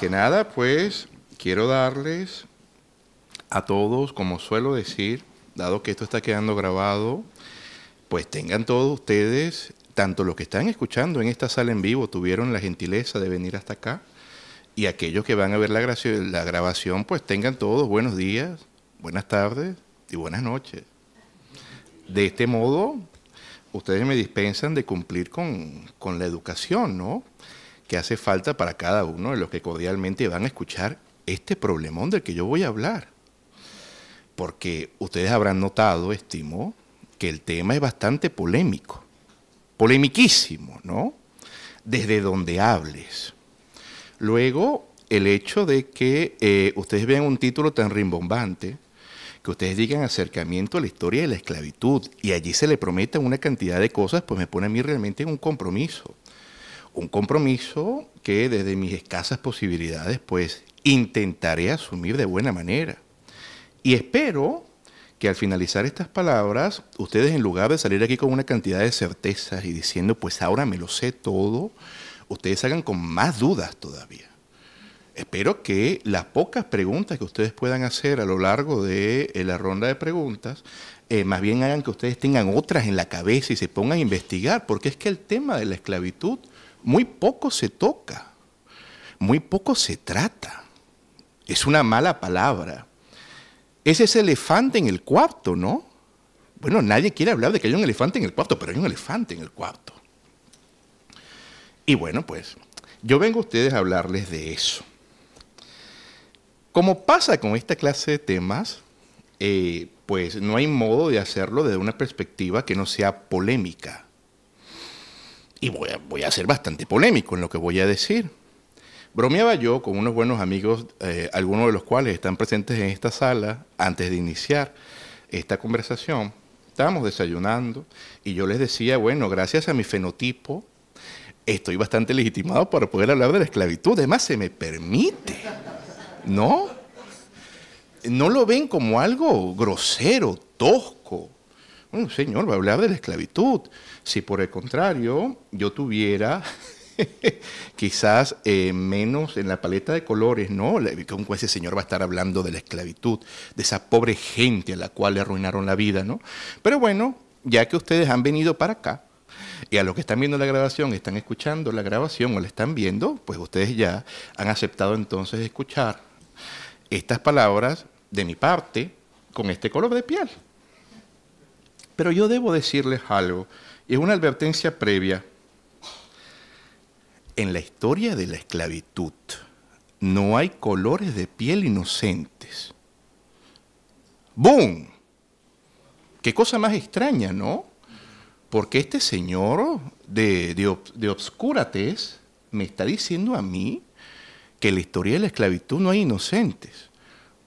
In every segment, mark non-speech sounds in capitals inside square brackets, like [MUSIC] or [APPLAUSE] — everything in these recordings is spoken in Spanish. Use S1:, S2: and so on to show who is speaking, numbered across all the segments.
S1: que nada, pues quiero darles a todos, como suelo decir, dado que esto está quedando grabado, pues tengan todos ustedes, tanto los que están escuchando en esta sala en vivo, tuvieron la gentileza de venir hasta acá, y aquellos que van a ver la, la grabación, pues tengan todos buenos días, buenas tardes y buenas noches. De este modo, ustedes me dispensan de cumplir con, con la educación, ¿no? que hace falta para cada uno de los que cordialmente van a escuchar este problemón del que yo voy a hablar. Porque ustedes habrán notado, estimo, que el tema es bastante polémico, polémiquísimo, ¿no? Desde donde hables. Luego, el hecho de que eh, ustedes vean un título tan rimbombante, que ustedes digan acercamiento a la historia de la esclavitud y allí se le prometa una cantidad de cosas, pues me pone a mí realmente en un compromiso. Un compromiso que desde mis escasas posibilidades pues intentaré asumir de buena manera. Y espero que al finalizar estas palabras, ustedes en lugar de salir aquí con una cantidad de certezas y diciendo, pues ahora me lo sé todo, ustedes hagan con más dudas todavía. Espero que las pocas preguntas que ustedes puedan hacer a lo largo de eh, la ronda de preguntas, eh, más bien hagan que ustedes tengan otras en la cabeza y se pongan a investigar, porque es que el tema de la esclavitud muy poco se toca, muy poco se trata. Es una mala palabra. Es ese elefante en el cuarto, ¿no? Bueno, nadie quiere hablar de que hay un elefante en el cuarto, pero hay un elefante en el cuarto. Y bueno, pues yo vengo a ustedes a hablarles de eso. Como pasa con esta clase de temas, eh, pues no hay modo de hacerlo desde una perspectiva que no sea polémica y voy a, ser bastante polémico en lo que voy a decir. Bromeaba yo con unos buenos amigos, eh, algunos de los cuales están presentes en esta sala, antes de iniciar esta conversación. Estábamos desayunando y yo les decía, bueno, gracias a mi fenotipo, estoy bastante legitimado para poder hablar de la esclavitud. Además, se me permite, ¿no? No lo ven como algo grosero, tosco, un señor, va a hablar de la esclavitud. Si por el contrario yo tuviera [LAUGHS] quizás eh, menos en la paleta de colores, ¿no? ese señor va a estar hablando de la esclavitud, de esa pobre gente a la cual le arruinaron la vida, ¿no? Pero bueno, ya que ustedes han venido para acá, y a los que están viendo la grabación, están escuchando la grabación o la están viendo, pues ustedes ya han aceptado entonces escuchar estas palabras de mi parte con este color de piel. Pero yo debo decirles algo, y es una advertencia previa. En la historia de la esclavitud no hay colores de piel inocentes. ¡Bum! Qué cosa más extraña, ¿no? Porque este señor de, de, me está diciendo a mí que en la historia de la esclavitud no hay inocentes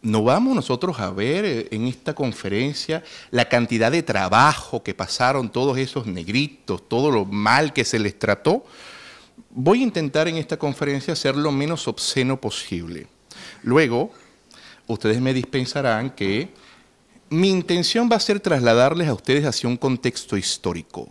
S1: no vamos nosotros a ver eh, en esta conferencia la cantidad de trabajo que pasaron todos esos negritos, todo lo mal que se les trató. Voy a intentar en esta conferencia ser lo menos obsceno posible. Luego, ustedes me dispensarán que mi intención va a ser trasladarles a ustedes hacia un contexto histórico.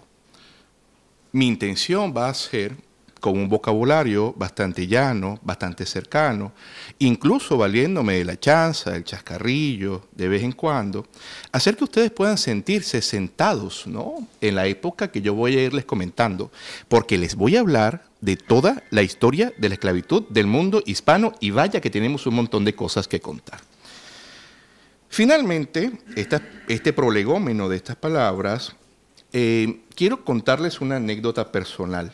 S1: Mi intención va a ser con un vocabulario bastante llano, bastante cercano, incluso valiéndome de la chanza, el chascarrillo, de vez en cuando, hacer que ustedes puedan sentirse sentados ¿no? en la época que yo voy a irles comentando, porque les voy a hablar de toda la historia de la esclavitud del mundo hispano y vaya que tenemos un montón de cosas que contar. Finalmente, este prolegómeno de estas palabras, eh, quiero contarles una anécdota personal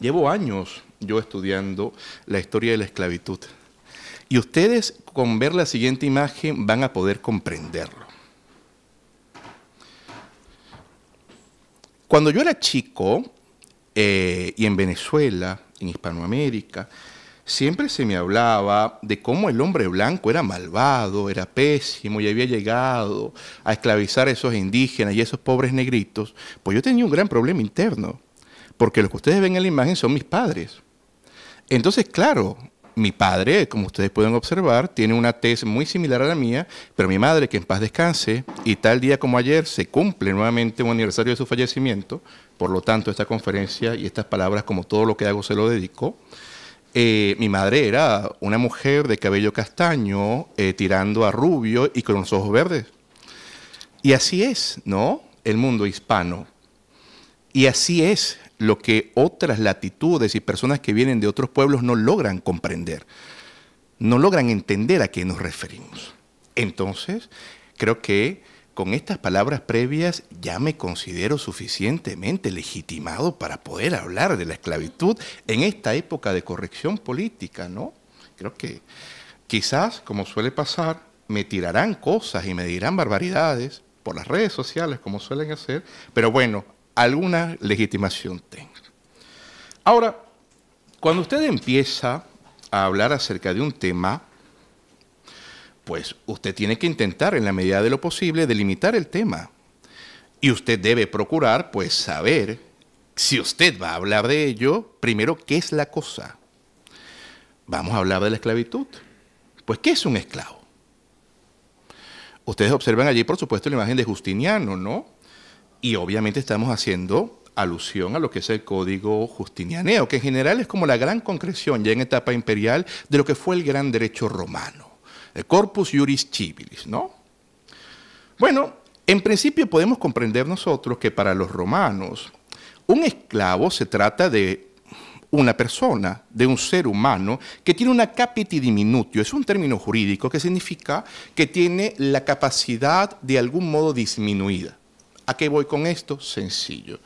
S1: Llevo años yo estudiando la historia de la esclavitud. Y ustedes con ver la siguiente imagen van a poder comprenderlo. Cuando yo era chico, eh, y en Venezuela, en Hispanoamérica, siempre se me hablaba de cómo el hombre blanco era malvado, era pésimo y había llegado a esclavizar a esos indígenas y a esos pobres negritos, pues yo tenía un gran problema interno porque lo que ustedes ven en la imagen son mis padres. Entonces, claro, mi padre, como ustedes pueden observar, tiene una tez muy similar a la mía, pero mi madre, que en paz descanse, y tal día como ayer se cumple nuevamente un aniversario de su fallecimiento, por lo tanto esta conferencia y estas palabras, como todo lo que hago, se lo dedico. Eh, mi madre era una mujer de cabello castaño, eh, tirando a rubio y con los ojos verdes. Y así es, ¿no? El mundo hispano. Y así es lo que otras latitudes y personas que vienen de otros pueblos no logran comprender, no logran entender a qué nos referimos. Entonces, creo que con estas palabras previas ya me considero suficientemente legitimado para poder hablar de la esclavitud en esta época de corrección política, ¿no? Creo que quizás, como suele pasar, me tirarán cosas y me dirán barbaridades por las redes sociales, como suelen hacer, pero bueno, alguna legitimación tenga. Ahora, cuando usted empieza a hablar acerca de un tema, pues usted tiene que intentar en la medida de lo posible delimitar el tema. Y usted debe procurar, pues, saber si usted va a hablar de ello, primero, ¿qué es la cosa? Vamos a hablar de la esclavitud. Pues, ¿qué es un esclavo? Ustedes observan allí, por supuesto, la imagen de Justiniano, ¿no? Y obviamente estamos haciendo alusión a lo que es el código justinianeo, que en general es como la gran concreción ya en etapa imperial de lo que fue el gran derecho romano, el corpus juris civilis, ¿no? Bueno, en principio podemos comprender nosotros que para los romanos un esclavo se trata de una persona, de un ser humano que tiene una capiti diminutio, es un término jurídico que significa que tiene la capacidad de algún modo disminuida. ¿A qué voy con esto? Sencillo.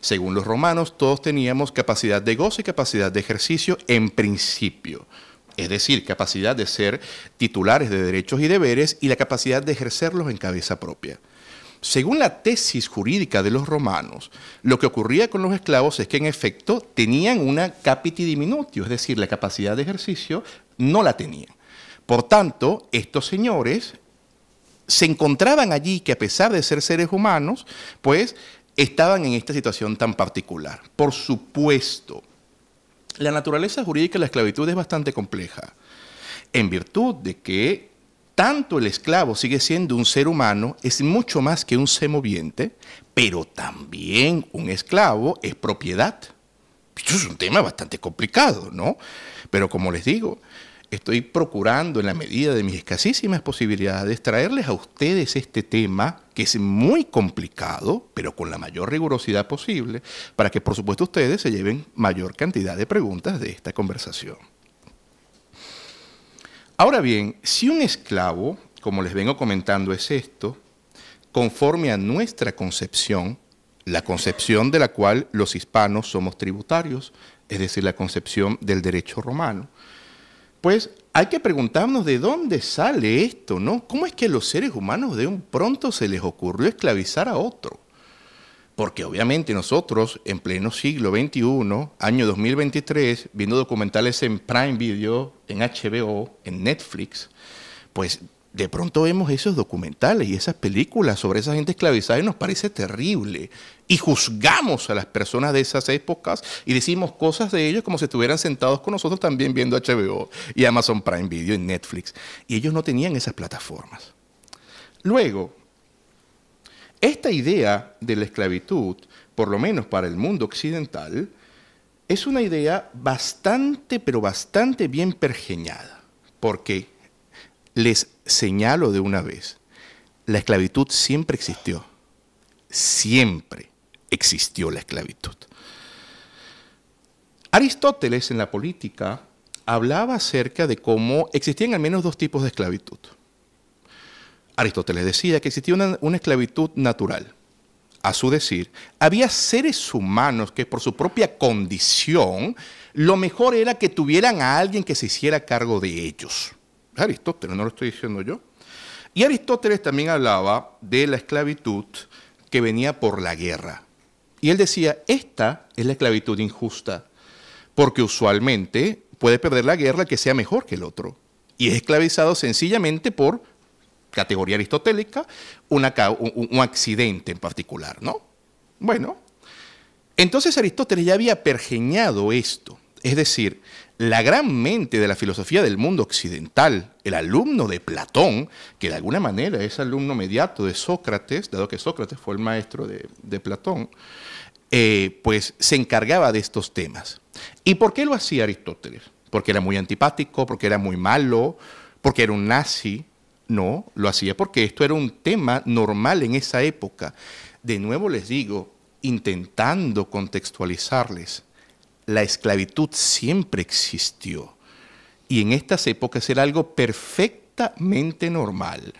S1: Según los romanos, todos teníamos capacidad de gozo y capacidad de ejercicio en principio. Es decir, capacidad de ser titulares de derechos y deberes y la capacidad de ejercerlos en cabeza propia. Según la tesis jurídica de los romanos, lo que ocurría con los esclavos es que en efecto tenían una capiti diminutio, es decir, la capacidad de ejercicio no la tenían. Por tanto, estos señores se encontraban allí que a pesar de ser seres humanos, pues estaban en esta situación tan particular. Por supuesto, la naturaleza jurídica de la esclavitud es bastante compleja, en virtud de que tanto el esclavo sigue siendo un ser humano, es mucho más que un semoviente, pero también un esclavo es propiedad. Esto es un tema bastante complicado, ¿no? Pero como les digo, estoy procurando en la medida de mis escasísimas posibilidades traerles a ustedes este tema que es muy complicado, pero con la mayor rigurosidad posible, para que por supuesto ustedes se lleven mayor cantidad de preguntas de esta conversación. Ahora bien, si un esclavo, como les vengo comentando, es esto, conforme a nuestra concepción, la concepción de la cual los hispanos somos tributarios, es decir, la concepción del derecho romano, pues hay que preguntarnos de dónde sale esto, ¿no? ¿Cómo es que los seres humanos de un pronto se les ocurrió esclavizar a otro? Porque obviamente nosotros, en pleno siglo XXI, año 2023, viendo documentales en Prime Video, en HBO, en Netflix, pues de pronto vemos esos documentales y esas películas sobre esa gente esclavizada y nos parece terrible. Y juzgamos a las personas de esas épocas y decimos cosas de ellos como si estuvieran sentados con nosotros también viendo HBO y Amazon Prime Video y Netflix. Y ellos no tenían esas plataformas. Luego, esta idea de la esclavitud, por lo menos para el mundo occidental, es una idea bastante, pero bastante bien pergeñada, porque les señalo de una vez, la esclavitud siempre existió. Siempre existió la esclavitud. Aristóteles en la política hablaba acerca de cómo existían al menos dos tipos de esclavitud. Aristóteles decía que existía una, esclavitud natural. A su decir, había seres humanos que por su propia condición, lo mejor era que tuvieran a alguien que se hiciera cargo de ellos. Aristóteles, no lo estoy diciendo yo. Y Aristóteles también hablaba de la esclavitud que venía por la guerra. Y él decía, esta es la esclavitud injusta, porque usualmente puede perder la guerra el que sea mejor que el otro. Y es esclavizado sencillamente por categoría aristotélica, un, un accidente en particular, ¿no? Bueno, entonces Aristóteles ya había pergeñado esto, es decir, la gran mente de la filosofía del mundo occidental, el alumno de Platón, que de alguna manera es alumno mediato de Sócrates, dado que Sócrates fue el maestro de, Platón, eh, pues se encargaba de estos temas. ¿Y por qué lo hacía Aristóteles? Porque era muy antipático, porque era muy malo, porque era un nazi. No, lo hacía porque esto era un tema normal en esa época. De nuevo les digo, intentando contextualizarles la esclavitud siempre existió y en estas épocas era algo perfectamente normal,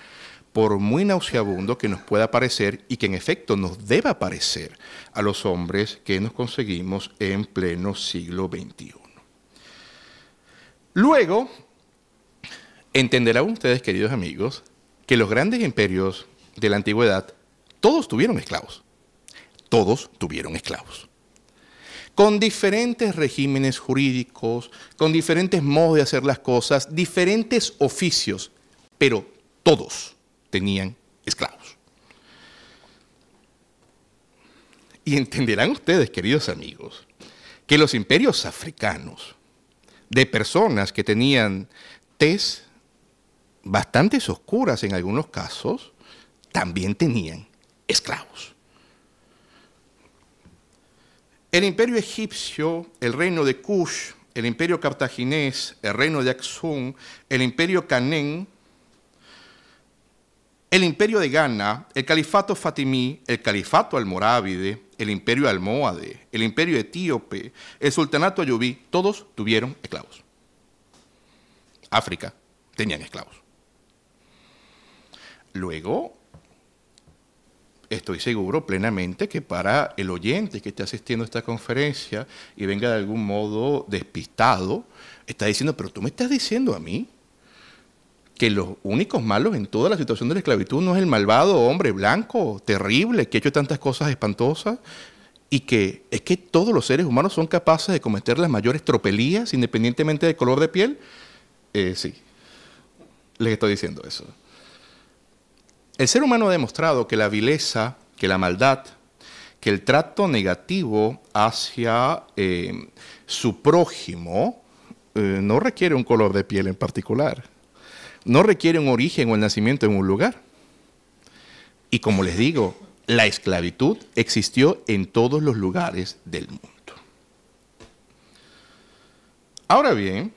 S1: por muy nauseabundo que nos pueda parecer y que en efecto nos deba parecer a los hombres que nos conseguimos en pleno siglo XXI. Luego, entenderán ustedes, queridos amigos, que los grandes imperios de la antigüedad, todos tuvieron esclavos. Todos tuvieron esclavos con diferentes regímenes jurídicos, con diferentes modos de hacer las cosas, diferentes oficios, pero todos tenían esclavos. Y entenderán ustedes, queridos amigos, que los imperios africanos, de personas que tenían tez bastante oscuras en algunos casos, también tenían esclavos. El imperio egipcio, el reino de Kush, el imperio cartaginés, el reino de Aksum, el imperio Canén, el imperio de Ghana, el califato fatimí, el califato almorávide, el imperio almohade, el imperio etíope, el sultanato ayubí, todos tuvieron esclavos. África tenían esclavos. Luego estoy seguro plenamente que para el oyente que está asistiendo a esta conferencia y venga de algún modo despistado, está diciendo, pero tú me estás diciendo a mí que los únicos malos en toda la situación de la esclavitud no es el malvado hombre blanco, terrible, que ha hecho tantas cosas espantosas, y que es que todos los seres humanos son capaces de cometer las mayores tropelías independientemente del color de piel. Eh, sí, les estoy diciendo eso. El ser humano ha demostrado que la vileza, que la maldad, que el trato negativo hacia eh, su prójimo eh, no requiere un color de piel en particular, no requiere un origen o el nacimiento en un lugar. Y como les digo, la esclavitud existió en todos los lugares del mundo. Ahora bien,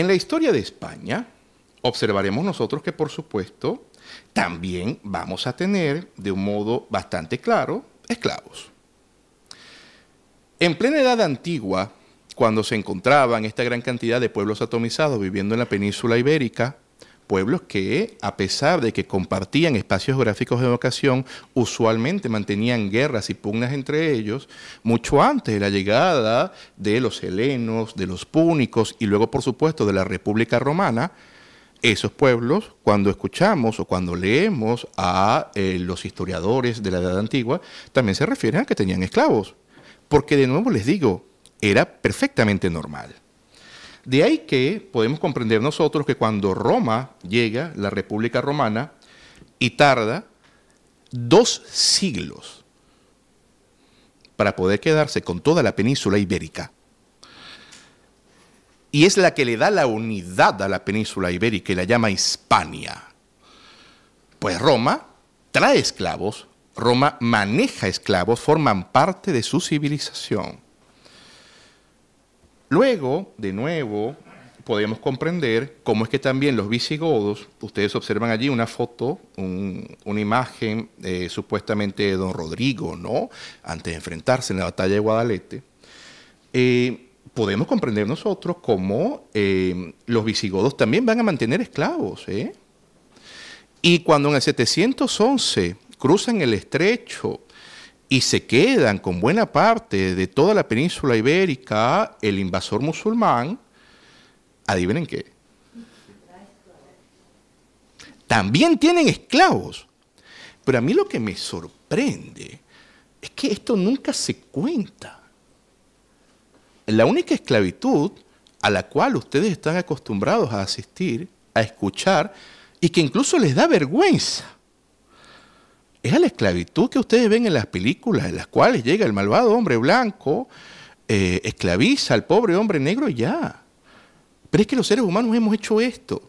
S1: En la historia de España, observaremos nosotros que, por supuesto, también vamos a tener, de un modo bastante claro, esclavos. En plena edad antigua, cuando se encontraban esta gran cantidad de pueblos atomizados viviendo en la península ibérica, pueblos que, a pesar de que compartían espacios geográficos de educación, usualmente mantenían guerras y pugnas entre ellos mucho antes de la llegada de los helenos, de los púnicos y luego, por supuesto, de la República Romana. Esos pueblos, cuando escuchamos o cuando leemos a eh, los historiadores de la Edad Antigua, también se refieren a que tenían esclavos. Porque de nuevo les digo, era perfectamente normal. De ahí que podemos comprender nosotros que cuando Roma llega, la República Romana, y tarda dos siglos para poder quedarse con toda la península ibérica. Y es la que le da la unidad a la península ibérica y la llama Hispania. Pues Roma trae esclavos, Roma maneja esclavos, forman parte de su civilización. Luego, de nuevo, podemos comprender cómo es que también los visigodos, ustedes observan allí una foto, una imagen eh, supuestamente de don Rodrigo, ¿no? Antes de enfrentarse en la batalla de Guadalete. Eh, podemos comprender nosotros cómo eh, los visigodos también van a mantener esclavos. Y cuando en el 711 cruzan el estrecho y se quedan con buena parte de toda la península ibérica el invasor musulmán, adivinen qué. También tienen esclavos. Pero a mí lo que me sorprende es que esto nunca se cuenta. La única esclavitud a la cual ustedes están acostumbrados a asistir, a escuchar, y que incluso les da vergüenza es a la esclavitud que ustedes ven en las películas, en las cuales llega el malvado hombre blanco, eh, esclaviza al pobre hombre negro y ya. Pero es que los seres humanos hemos hecho esto.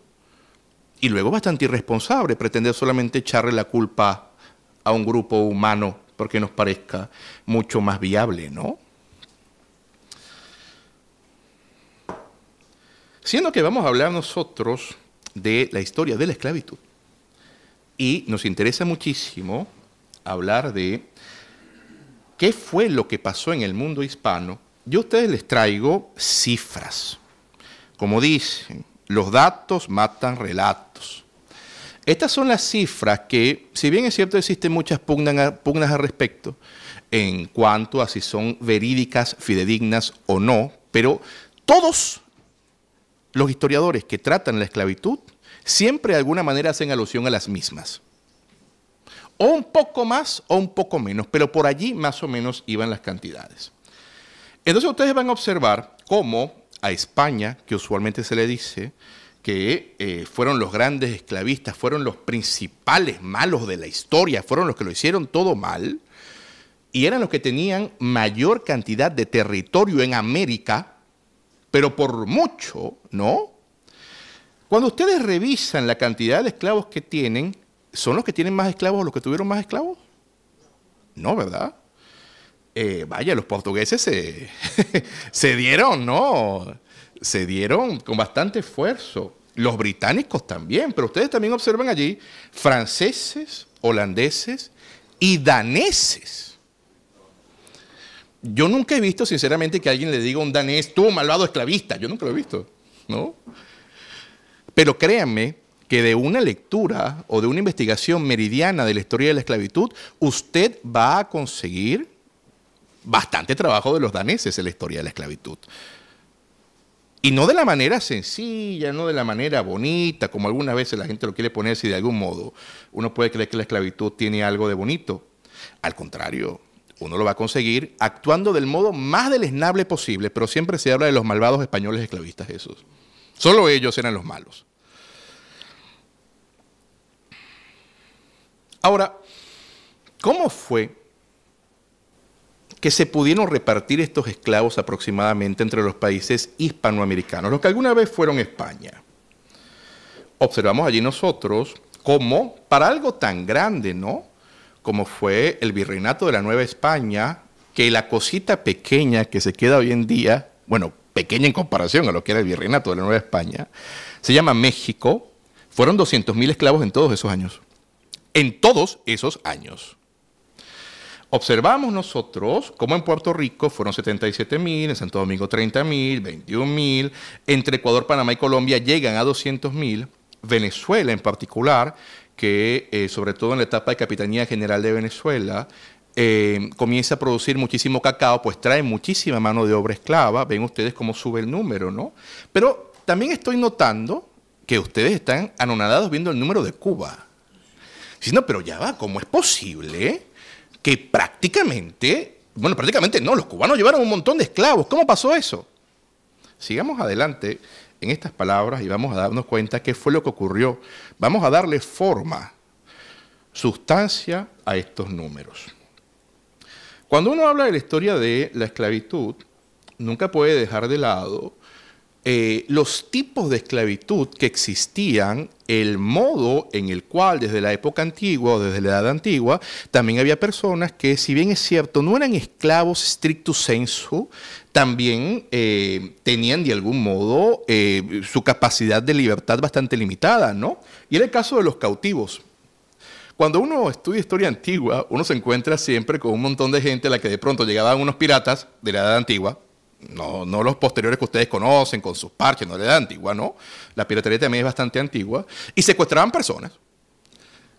S1: Y luego bastante irresponsable pretender solamente echarle la culpa a un grupo humano porque nos parezca mucho más viable, ¿no? Siendo que vamos a hablar nosotros de la historia de la esclavitud. Y nos interesa muchísimo hablar de qué fue lo que pasó en el mundo hispano. Yo a ustedes les traigo cifras. Como dicen, los datos matan relatos. Estas son las cifras que, si bien es cierto, existen muchas pugnas, pugnas al respecto en cuanto a si son verídicas, fidedignas o no, pero todos los historiadores que tratan la esclavitud siempre de alguna manera hacen alusión a las mismas. O un poco más o un poco menos, pero por allí más o menos iban las cantidades. Entonces ustedes van a observar cómo a España, que usualmente se le dice que eh, fueron los grandes esclavistas, fueron los principales malos de la historia, fueron los que lo hicieron todo mal, y eran los que tenían mayor cantidad de territorio en América, pero por mucho, ¿no? Cuando ustedes revisan la cantidad de esclavos que tienen, ¿son los que tienen más esclavos los que tuvieron más esclavos? No, ¿verdad? Eh, vaya, los portugueses [LAUGHS] se, dieron, ¿no? Se dieron con bastante esfuerzo. Los británicos también, pero ustedes también observan allí franceses, holandeses y daneses. Yo nunca he visto, sinceramente, que alguien le diga a un danés, tú malvado esclavista. Yo nunca lo he visto, ¿no? Pero créanme que de una lectura o de una investigación meridiana de la historia de la esclavitud, usted va a conseguir bastante trabajo de los daneses en la historia de la esclavitud. Y no de la manera sencilla, no de la manera bonita, como algunas veces la gente lo quiere poner, si de algún modo uno puede creer que la esclavitud tiene algo de bonito. Al contrario, uno lo va a conseguir actuando del modo más deleznable posible, pero siempre se habla de los malvados españoles esclavistas esos. Solo ellos eran los malos. Ahora, ¿cómo fue que se pudieron repartir estos esclavos aproximadamente entre los países hispanoamericanos, los que alguna vez fueron España? Observamos allí nosotros cómo, para algo tan grande, ¿no? Como fue el virreinato de la Nueva España, que la cosita pequeña que se queda hoy en día, bueno, pequeña en comparación a lo que era el virreinato de la Nueva España, se llama México, fueron 200.000 esclavos en todos esos años. En todos esos años. Observamos nosotros cómo en Puerto Rico fueron 77.000, mil, en Santo Domingo 30.000, mil, mil, entre Ecuador, Panamá y Colombia llegan a 200.000, Venezuela en particular, que eh, sobre todo en la etapa de Capitanía General de Venezuela, eh, comienza a producir muchísimo cacao, pues trae muchísima mano de obra esclava. Ven ustedes cómo sube el número, ¿no? Pero también estoy notando que ustedes están anonadados viendo el número de Cuba. Diciendo, pero ya va, ¿cómo es posible que prácticamente, bueno, prácticamente no, los cubanos llevaron un montón de esclavos? ¿Cómo pasó eso? Sigamos adelante en estas palabras y vamos a darnos cuenta qué fue lo que ocurrió. Vamos a darle forma, sustancia a estos números. Cuando uno habla de la historia de la esclavitud, nunca puede dejar de lado eh, los tipos de esclavitud que existían, el modo en el cual desde la época antigua o desde la edad antigua, también había personas que, si bien es cierto, no eran esclavos stricto sensu, también eh, tenían de algún modo eh, su capacidad de libertad bastante limitada, ¿no? Y era el caso de los cautivos. Cuando uno estudia historia antigua, uno se encuentra siempre con un montón de gente a la que de pronto llegaban unos piratas de la edad antigua, no, los posteriores que ustedes conocen, con sus parches, no de la edad antigua, no. La piratería también es bastante antigua. Y secuestraban personas.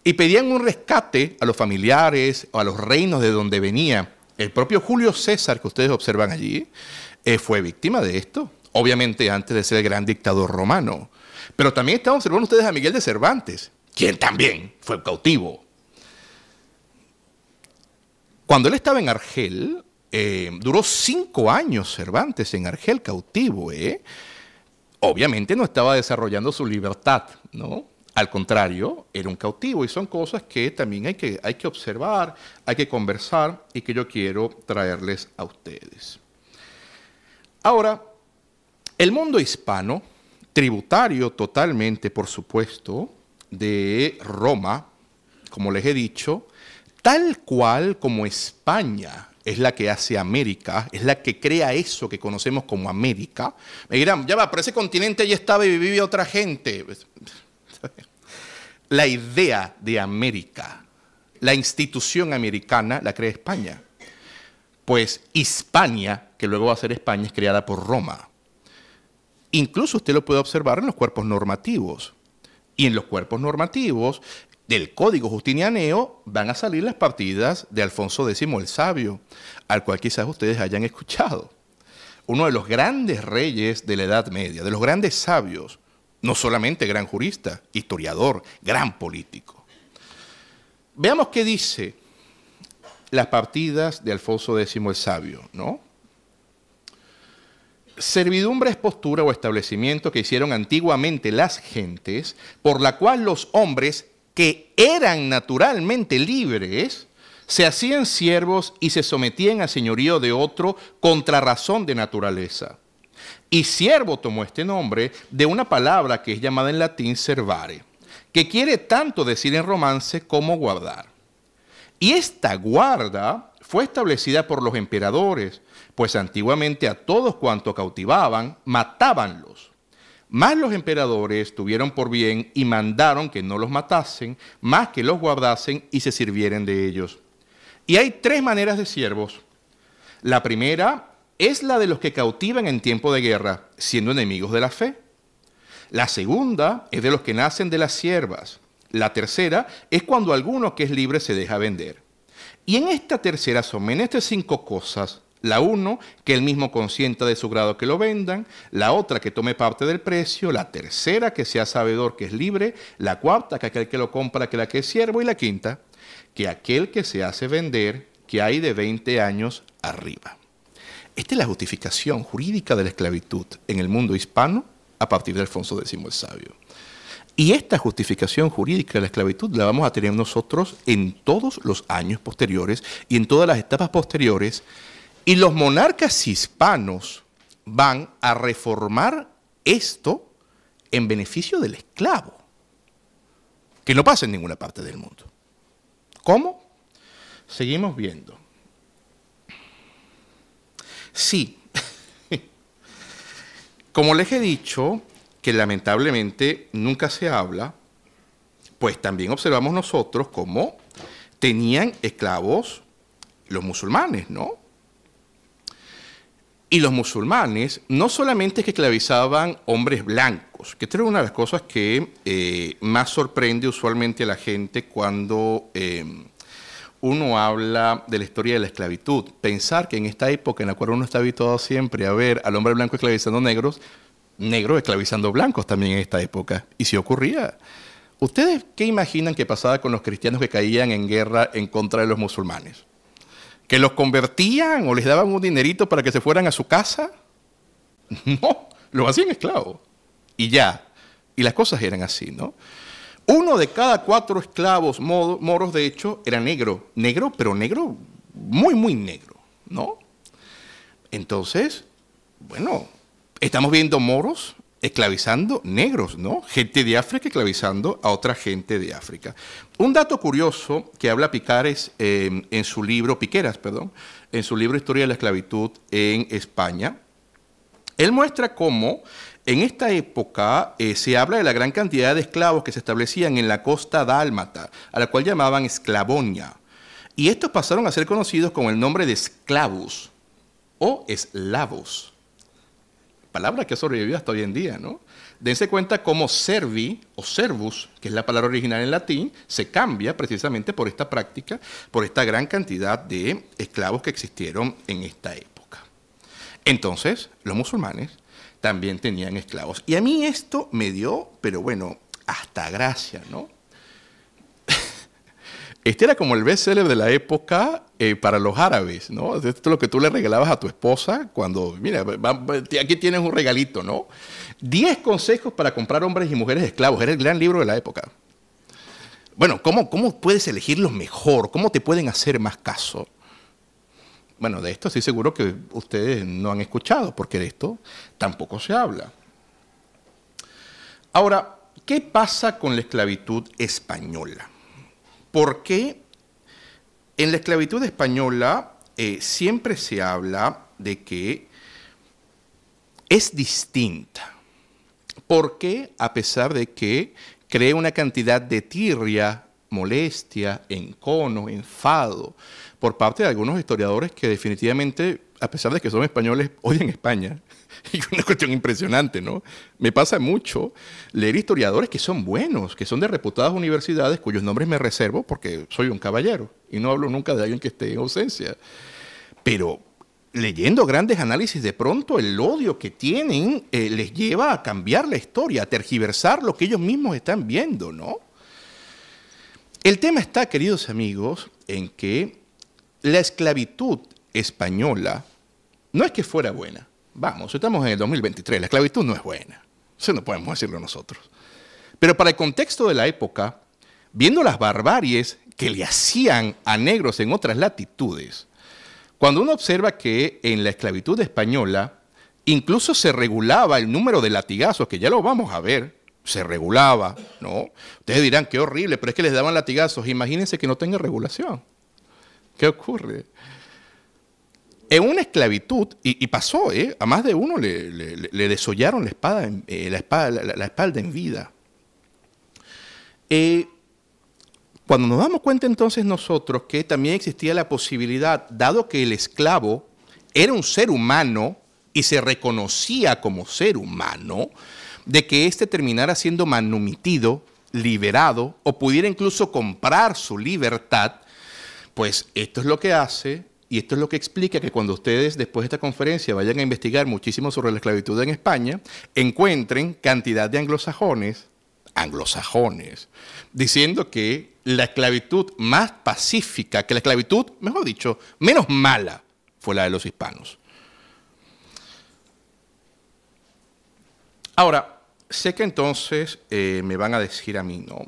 S1: Y pedían un rescate a los familiares o a los reinos de donde venía. El propio Julio César, que ustedes observan allí, eh, fue víctima de esto. Obviamente antes de ser el gran dictador romano. Pero también están observando ustedes a Miguel de Cervantes, quien también fue cautivo. Cuando él estaba en Argel, eh, duró cinco años Cervantes en Argel cautivo. ¿eh? Obviamente no estaba desarrollando su libertad, ¿no? Al contrario, era un cautivo y son cosas que también hay que, hay que observar, hay que conversar y que yo quiero traerles a ustedes. Ahora, el mundo hispano, tributario totalmente, por supuesto, de Roma, como les he dicho, tal cual como España es la que hace América, es la que crea eso que conocemos como América. Me dirán, ya va, pero ese continente ya estaba y vivía otra gente. [LAUGHS] La idea de América, la institución americana la crea España. Pues Hispania, que luego va a ser España, es creada por Roma. Incluso usted lo puede observar en los cuerpos normativos. Y en los cuerpos normativos del Código Justinianeo van a salir las partidas de Alfonso X el Sabio, al cual quizás ustedes hayan escuchado. Uno de los grandes reyes de la Edad Media, de los grandes sabios, no solamente gran jurista, historiador, gran político. Veamos qué dice las partidas de Alfonso X el Sabio, ¿no? Servidumbre es postura o establecimiento que hicieron antiguamente las gentes, por la cual los hombres que eran naturalmente libres, se hacían siervos y se sometían a señorío de otro contra razón de naturaleza. Y siervo tomó este nombre de una palabra que es llamada en latín servare, que quiere tanto decir en romance como guardar. Y esta guarda fue establecida por los emperadores, pues antiguamente a todos cuantos cautivaban, matabanlos. Más los emperadores tuvieron por bien y mandaron que no los matasen, más que los guardasen y se sirvieren de ellos. Y hay tres maneras de siervos. La primera es la de los que cautivan en tiempo de guerra, siendo enemigos de la fe. La segunda es de los que nacen de las siervas. La tercera es cuando alguno que es libre se deja vender. Y en esta tercera son estas cinco cosas la uno, que él mismo consienta de su grado que lo vendan. La otra, que tome parte del precio. La tercera, que sea sabedor que es libre. La cuarta, que aquel que lo compra, que la que es siervo. Y la quinta, que aquel que se hace vender, que hay de 20 años arriba. Esta es la justificación jurídica de la esclavitud en el mundo hispano a partir de Alfonso X el Sabio. Y esta justificación jurídica de la esclavitud la vamos a tener nosotros en todos los años posteriores y en todas las etapas posteriores y los monarcas hispanos van a reformar esto en beneficio del esclavo, que no pasa en ninguna parte del mundo. ¿Cómo? Seguimos viendo. Sí, [LAUGHS] como les he dicho, que lamentablemente nunca se habla, pues también observamos nosotros cómo tenían esclavos los musulmanes, ¿no? Y los musulmanes no solamente es que esclavizaban hombres blancos, que esta es una de las cosas que eh, más sorprende usualmente a la gente cuando eh, uno habla de la historia de la esclavitud. Pensar que en esta época en la cual uno está habituado siempre a ver al hombre blanco esclavizando negros, negros esclavizando blancos también en esta época. Y si ocurría. ¿Ustedes qué imaginan que pasaba con los cristianos que caían en guerra en contra de los musulmanes? que los convertían o les daban un dinerito para que se fueran a su casa. [LAUGHS] No, lo hacían esclavos. Y ya. Y las cosas eran así, ¿no? Uno de cada cuatro esclavos moros, de hecho, era negro. Negro, pero negro, muy, muy negro, ¿no? Entonces, bueno, estamos viendo moros esclavizando negros, ¿no? Gente de África esclavizando a otra gente de África. Un dato curioso que habla Picares em, en su libro, Piqueras, perdón, en su libro Historia de la Esclavitud en España, él muestra cómo en esta época eh, se habla de la gran cantidad de esclavos que se establecían en la costa dálmata, a la cual llamaban esclavonia. Y estos pasaron a ser conocidos con el nombre de esclavos o eslavos palabra que ha sobrevivido hasta hoy en día, ¿no? Dense cuenta cómo servi o servus, que es la palabra original en latín, se cambia precisamente por esta práctica, por esta gran cantidad de esclavos que existieron en esta época. Entonces, los musulmanes también tenían esclavos. Y a mí esto me dio, pero bueno, hasta gracia, ¿no? Este era como el best-seller de la época eh, para los árabes, ¿no? Esto es lo que tú le regalabas a tu esposa cuando, mira, aquí tienes un regalito, ¿no? Diez consejos para comprar hombres y mujeres esclavos. Era el gran libro de la época. Bueno, ¿cómo, cómo puedes elegirlos mejor? ¿Cómo te pueden hacer más caso? Bueno, de esto estoy seguro que ustedes no han escuchado, porque de esto tampoco se habla. Ahora, ¿qué pasa con la esclavitud española? porque en la esclavitud española eh, siempre se habla de que es distinta, porque a pesar de que crea una cantidad de tirria, molestia, encono, enfado, por parte de algunos historiadores que definitivamente, a pesar de que son españoles, hoy en España. [LAUGHS] y una cuestión impresionante, ¿no? Me pasa mucho leer historiadores que son buenos, que son de reputadas universidades, cuyos nombres me reservo porque soy un caballero y no hablo nunca de alguien que esté en ausencia. Pero leyendo grandes análisis, de pronto el odio que tienen eh, les lleva a cambiar la historia, a tergiversar lo que ellos mismos están viendo, ¿no? El tema está, queridos amigos, en que la esclavitud española no es que fuera buena, Vamos, estamos en el 2023, la esclavitud no es buena. Eso no podemos decirlo nosotros. Pero para el contexto de la época, viendo las barbaries que le hacían a negros en otras latitudes, cuando uno observa que en la esclavitud española incluso se regulaba el número de latigazos, que ya lo vamos a ver, se regulaba, ¿no? Ustedes dirán, qué horrible, pero es que les daban latigazos. Imagínense que no tenga regulación. ¿Qué ocurre? en una esclavitud, y, pasó, ¿eh? a más de uno le, desollaron la espada, eh, la, la, espalda en vida. Eh, cuando nos damos cuenta entonces nosotros que también existía la posibilidad, dado que el esclavo era un ser humano y se reconocía como ser humano, de que éste terminara siendo manumitido, liberado o pudiera incluso comprar su libertad, pues esto es lo que hace y esto es lo que explica que cuando ustedes, después de esta conferencia, vayan a investigar muchísimo sobre la esclavitud en España, encuentren cantidad de anglosajones, anglosajones, diciendo que la esclavitud más pacífica, que la esclavitud, mejor dicho, menos mala, fue la de los hispanos. Ahora, sé que entonces eh, me van a decir a mí, no,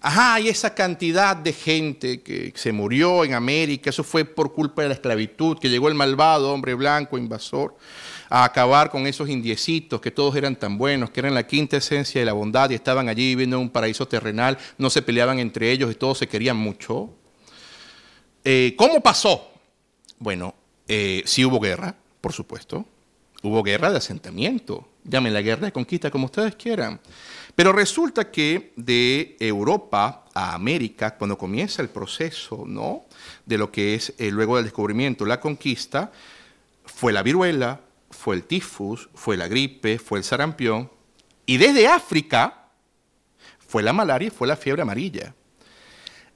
S1: Ajá, y esa cantidad de gente que se murió en América, eso fue por culpa de la esclavitud, que llegó el malvado hombre blanco, invasor, a acabar con esos indiecitos que todos eran tan buenos, que eran la quinta esencia de la bondad y estaban allí viviendo en un paraíso terrenal, no se peleaban entre ellos y todos se querían mucho. Eh, ¿Cómo pasó? Bueno, eh, sí hubo guerra, por supuesto. Hubo guerra de asentamiento. Llamen la guerra de conquista como ustedes quieran. Pero resulta que de Europa a América, cuando comienza el proceso, ¿no? De lo que es eh, luego del descubrimiento, la conquista, fue la viruela, fue el tifus, fue la gripe, fue el sarampión, y desde África fue la malaria y fue la fiebre amarilla.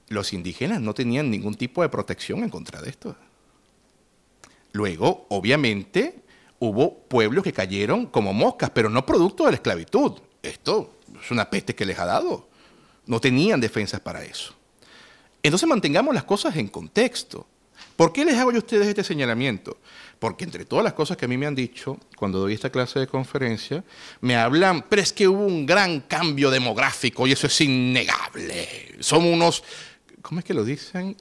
S1: Los indígenas no tenían ningún tipo de protección en contra de esto. Luego, obviamente, hubo pueblos que cayeron como moscas, pero no producto de la esclavitud. Esto es una peste que les ha dado. No tenían defensas para eso. Entonces mantengamos las cosas en contexto. ¿Por qué les hago yo a ustedes este señalamiento? Porque entre todas las cosas que a mí me han dicho cuando doy esta clase de conferencia, me hablan, pero es que hubo un gran cambio demográfico y eso es innegable. Somos unos, ¿cómo es que lo dicen?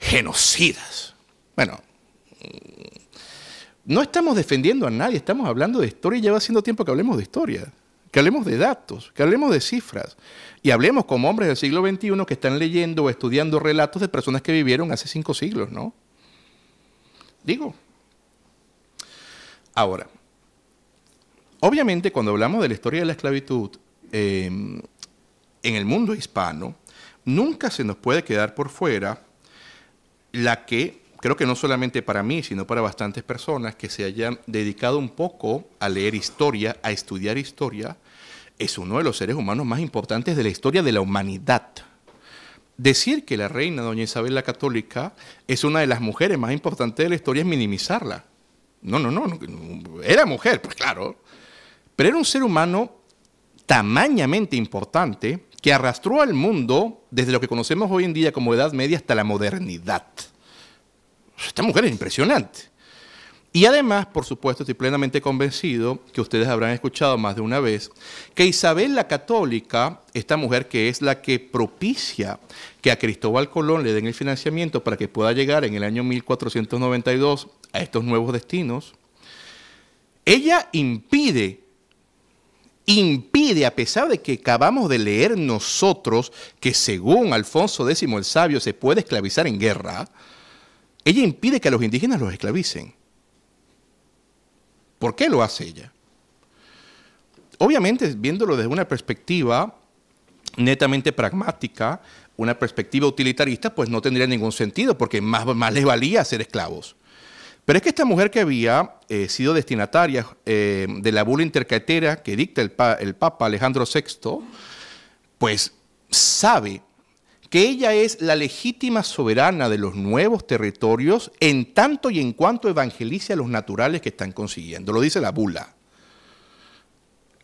S1: Genocidas. Bueno, mm, no estamos defendiendo a nadie, estamos hablando de historia y lleva siendo tiempo que hablemos de historia que hablemos de datos, que hablemos de cifras y hablemos como hombres del siglo XXI que están leyendo o estudiando relatos de personas que vivieron hace cinco siglos, ¿no? Digo. Ahora, obviamente cuando hablamos de la historia de la esclavitud em, en el mundo hispano, nunca se nos puede quedar por fuera la que creo que no solamente para mí, sino para bastantes personas que se hayan dedicado un poco a leer historia, a estudiar historia, es uno de los seres humanos más importantes de la historia de la humanidad. Decir que la reina doña Isabel la Católica es una de las mujeres más importantes de la historia es minimizarla. No, no, no, era mujer, pues claro. Pero era un ser humano tamañamente importante que arrastró al mundo desde lo que conocemos hoy en día como Edad Media hasta la modernidad. Esta mujer es impresionante. Y además, por supuesto, estoy plenamente convencido que ustedes habrán escuchado más de una vez que Isabel la Católica, esta mujer que es la que propicia que a Cristóbal Colón le den el financiamiento para que pueda llegar en el año 1492 a estos nuevos destinos, ella impide, impide, a pesar de que acabamos de leer nosotros que según Alfonso X el Sabio se puede esclavizar en guerra, ella impide que a los indígenas los esclavicen. ¿Por qué lo hace ella? Obviamente, viéndolo desde una perspectiva netamente pragmática, una perspectiva utilitarista, pues no tendría ningún sentido, porque más, más les valía ser esclavos. Pero es que esta mujer que había eh, sido destinataria eh, de la bula intercaetera que dicta el, el Papa Alejandro VI, pues sabe que ella es la legítima soberana de los nuevos territorios en tanto y en cuanto evangelice a los naturales que están consiguiendo. Lo dice la bula.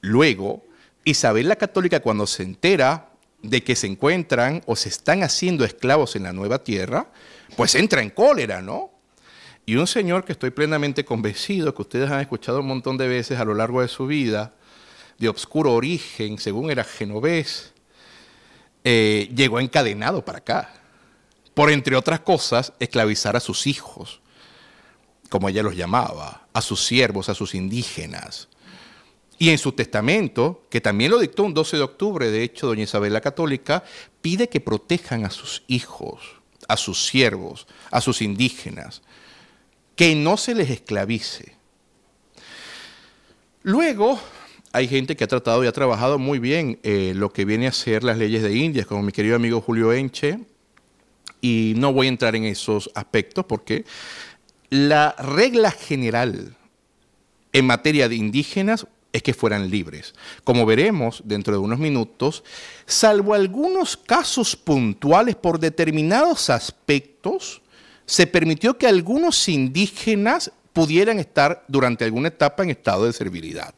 S1: Luego, Isabel la Católica cuando se entera de que se encuentran o se están haciendo esclavos en la nueva tierra, pues entra en cólera, ¿no? Y un señor que estoy plenamente convencido, que ustedes han escuchado un montón de veces a lo largo de su vida, de obscuro origen, según era genovés, eh, llegó encadenado para acá. Por entre otras cosas, esclavizar a sus hijos, como ella los llamaba, a sus siervos, a sus indígenas. Y en su testamento, que también lo dictó un 12 de octubre, de hecho, doña Isabel la Católica, pide que protejan a sus hijos, a sus siervos, a sus indígenas, que no se les esclavice. Luego, hay gente que ha tratado y ha trabajado muy bien eh, lo que viene a ser las leyes de Indias, como mi querido amigo Julio Enche, y no voy a entrar en esos aspectos porque la regla general en materia de indígenas es que fueran libres. Como veremos dentro de unos minutos, salvo algunos casos puntuales por determinados aspectos, se permitió que algunos indígenas pudieran estar durante alguna etapa en estado de servilidad.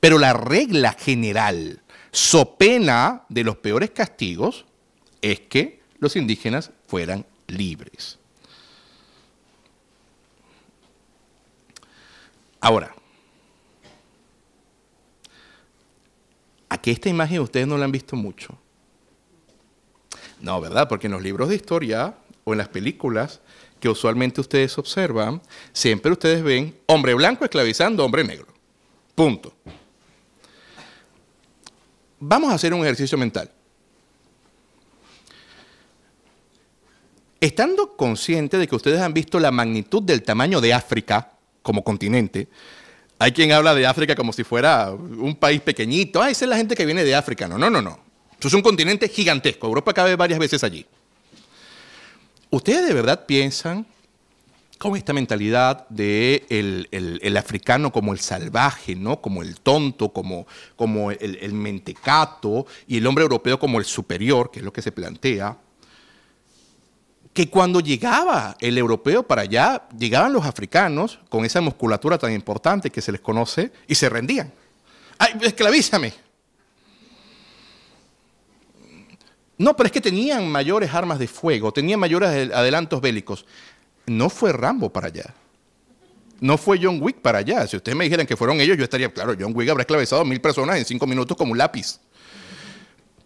S1: Pero la regla general, so pena de los peores castigos, es que los indígenas fueran libres. Ahora, a esta imagen ustedes no la han visto mucho. No, ¿verdad? Porque en los libros de historia o en las películas que usualmente ustedes observan, siempre ustedes ven hombre blanco esclavizando hombre negro. Punto. Vamos a hacer un ejercicio mental. Estando consciente de que ustedes han visto la magnitud del tamaño de África como continente, hay quien habla de África como si fuera un país pequeñito. Ah, esa es la gente que viene de África. No, no, no, no. Eso es un continente gigantesco. Europa cabe varias veces allí. ¿Ustedes de verdad piensan con esta mentalidad de el, africano como el salvaje, ¿no? como el tonto, como, como el, el, mentecato, y el hombre europeo como el superior, que es lo que se plantea, que cuando llegaba el europeo para allá, llegaban los africanos con esa musculatura tan importante que se les conoce y se rendían. ¡Ay, esclavízame! No, pero es que tenían mayores armas de fuego, tenían mayores adelantos bélicos no fue Rambo para allá. No fue John Wick para allá. Si ustedes me dijeran que fueron ellos, yo estaría, claro, John Wick habrá esclavizado a mil personas en cinco minutos como un lápiz.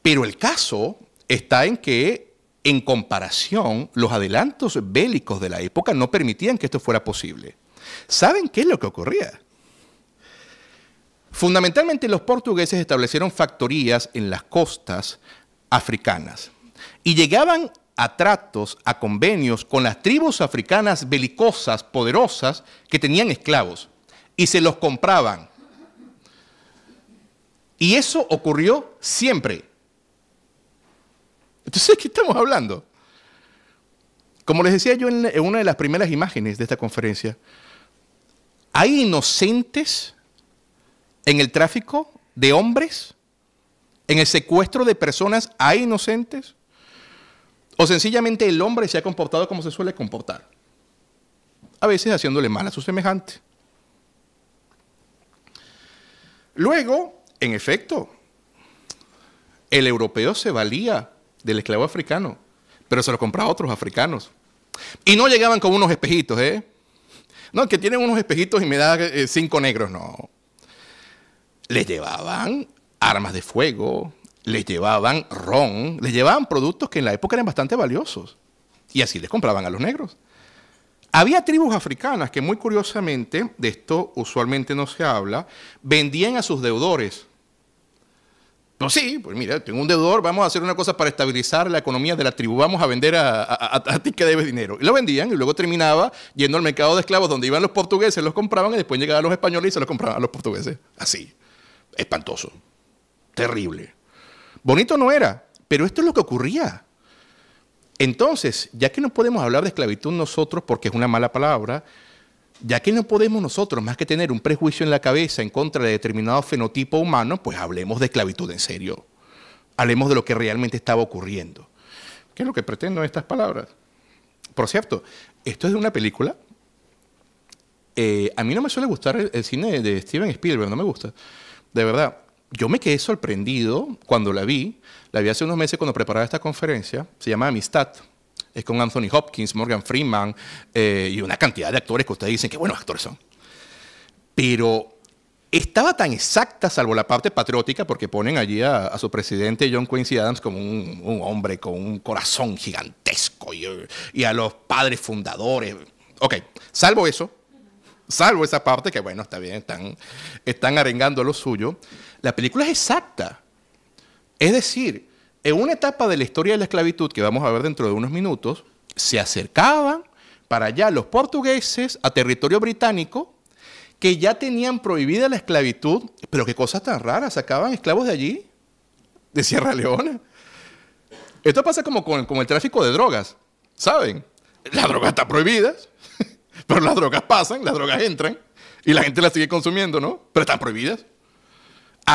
S1: Pero el caso está en que, en comparación, los adelantos bélicos de la época no permitían que esto fuera posible. ¿Saben qué es lo que ocurría? Fundamentalmente los portugueses establecieron factorías en las costas africanas y llegaban a tratos, a convenios con las tribus africanas belicosas, poderosas, que tenían esclavos y se los compraban. Y eso ocurrió siempre. Entonces, ¿qué estamos hablando? Como les decía yo en, una de las primeras imágenes de esta conferencia, hay inocentes en el tráfico de hombres, en el secuestro de personas, hay inocentes. O sencillamente el hombre se ha comportado como se suele comportar. A veces haciéndole mal a su semejante. Luego, en efecto, el europeo se valía del esclavo africano, pero se lo compraba a otros africanos. Y no llegaban con unos espejitos, ¿eh? No, que tienen unos espejitos y me da eh, cinco negros, no. Les llevaban armas de fuego, les llevaban ron, les llevaban productos que en la época eran bastante valiosos. Y así les compraban a los negros. Había tribus africanas que muy curiosamente, de esto usualmente no se habla, vendían a sus deudores. Pues sí, pues mira, tengo un deudor, vamos a hacer una cosa para estabilizar la economía de la tribu, vamos a vender a, a, ti que debes dinero. Y lo vendían y luego terminaba yendo al mercado de esclavos donde iban los portugueses, los compraban y después llegaban los españoles y se los compraban a los portugueses. Así, espantoso, terrible. Bonito no era, pero esto es lo que ocurría. Entonces, ya que no podemos hablar de esclavitud nosotros porque es una mala palabra, ya que no podemos nosotros más que tener un prejuicio en la cabeza en contra de determinado fenotipo humano, pues hablemos de esclavitud en serio. Hablemos de lo que realmente estaba ocurriendo. ¿Qué es lo que pretendo estas palabras? Por cierto, esto es de una película. Eh, a mí no me suele gustar el, el cine de Steven Spielberg, no me gusta. De verdad, yo me quedé sorprendido cuando la vi. La vi hace unos meses cuando preparaba esta conferencia. Se llama Amistad. Es con Anthony Hopkins, Morgan Freeman eh, y una cantidad de actores que ustedes dicen que buenos actores son. Pero estaba tan exacta, salvo la parte patriótica, porque ponen allí a, su presidente John Quincy Adams como un, hombre con un corazón gigantesco y, a los padres fundadores. Ok, salvo eso, salvo esa parte que, bueno, está bien, están, están arengando lo suyo. La película es exacta. Es decir, en una etapa de la historia de la esclavitud que vamos a ver dentro de unos minutos, se acercaban para allá los portugueses a territorio británico que ya tenían prohibida la esclavitud, pero qué cosas tan raras, sacaban esclavos de allí, de Sierra Leona. Esto pasa como con, el tráfico de drogas, ¿saben? Las drogas están prohibidas, [LAUGHS] pero las drogas pasan, las drogas entran y la gente las sigue consumiendo, ¿no? Pero están prohibidas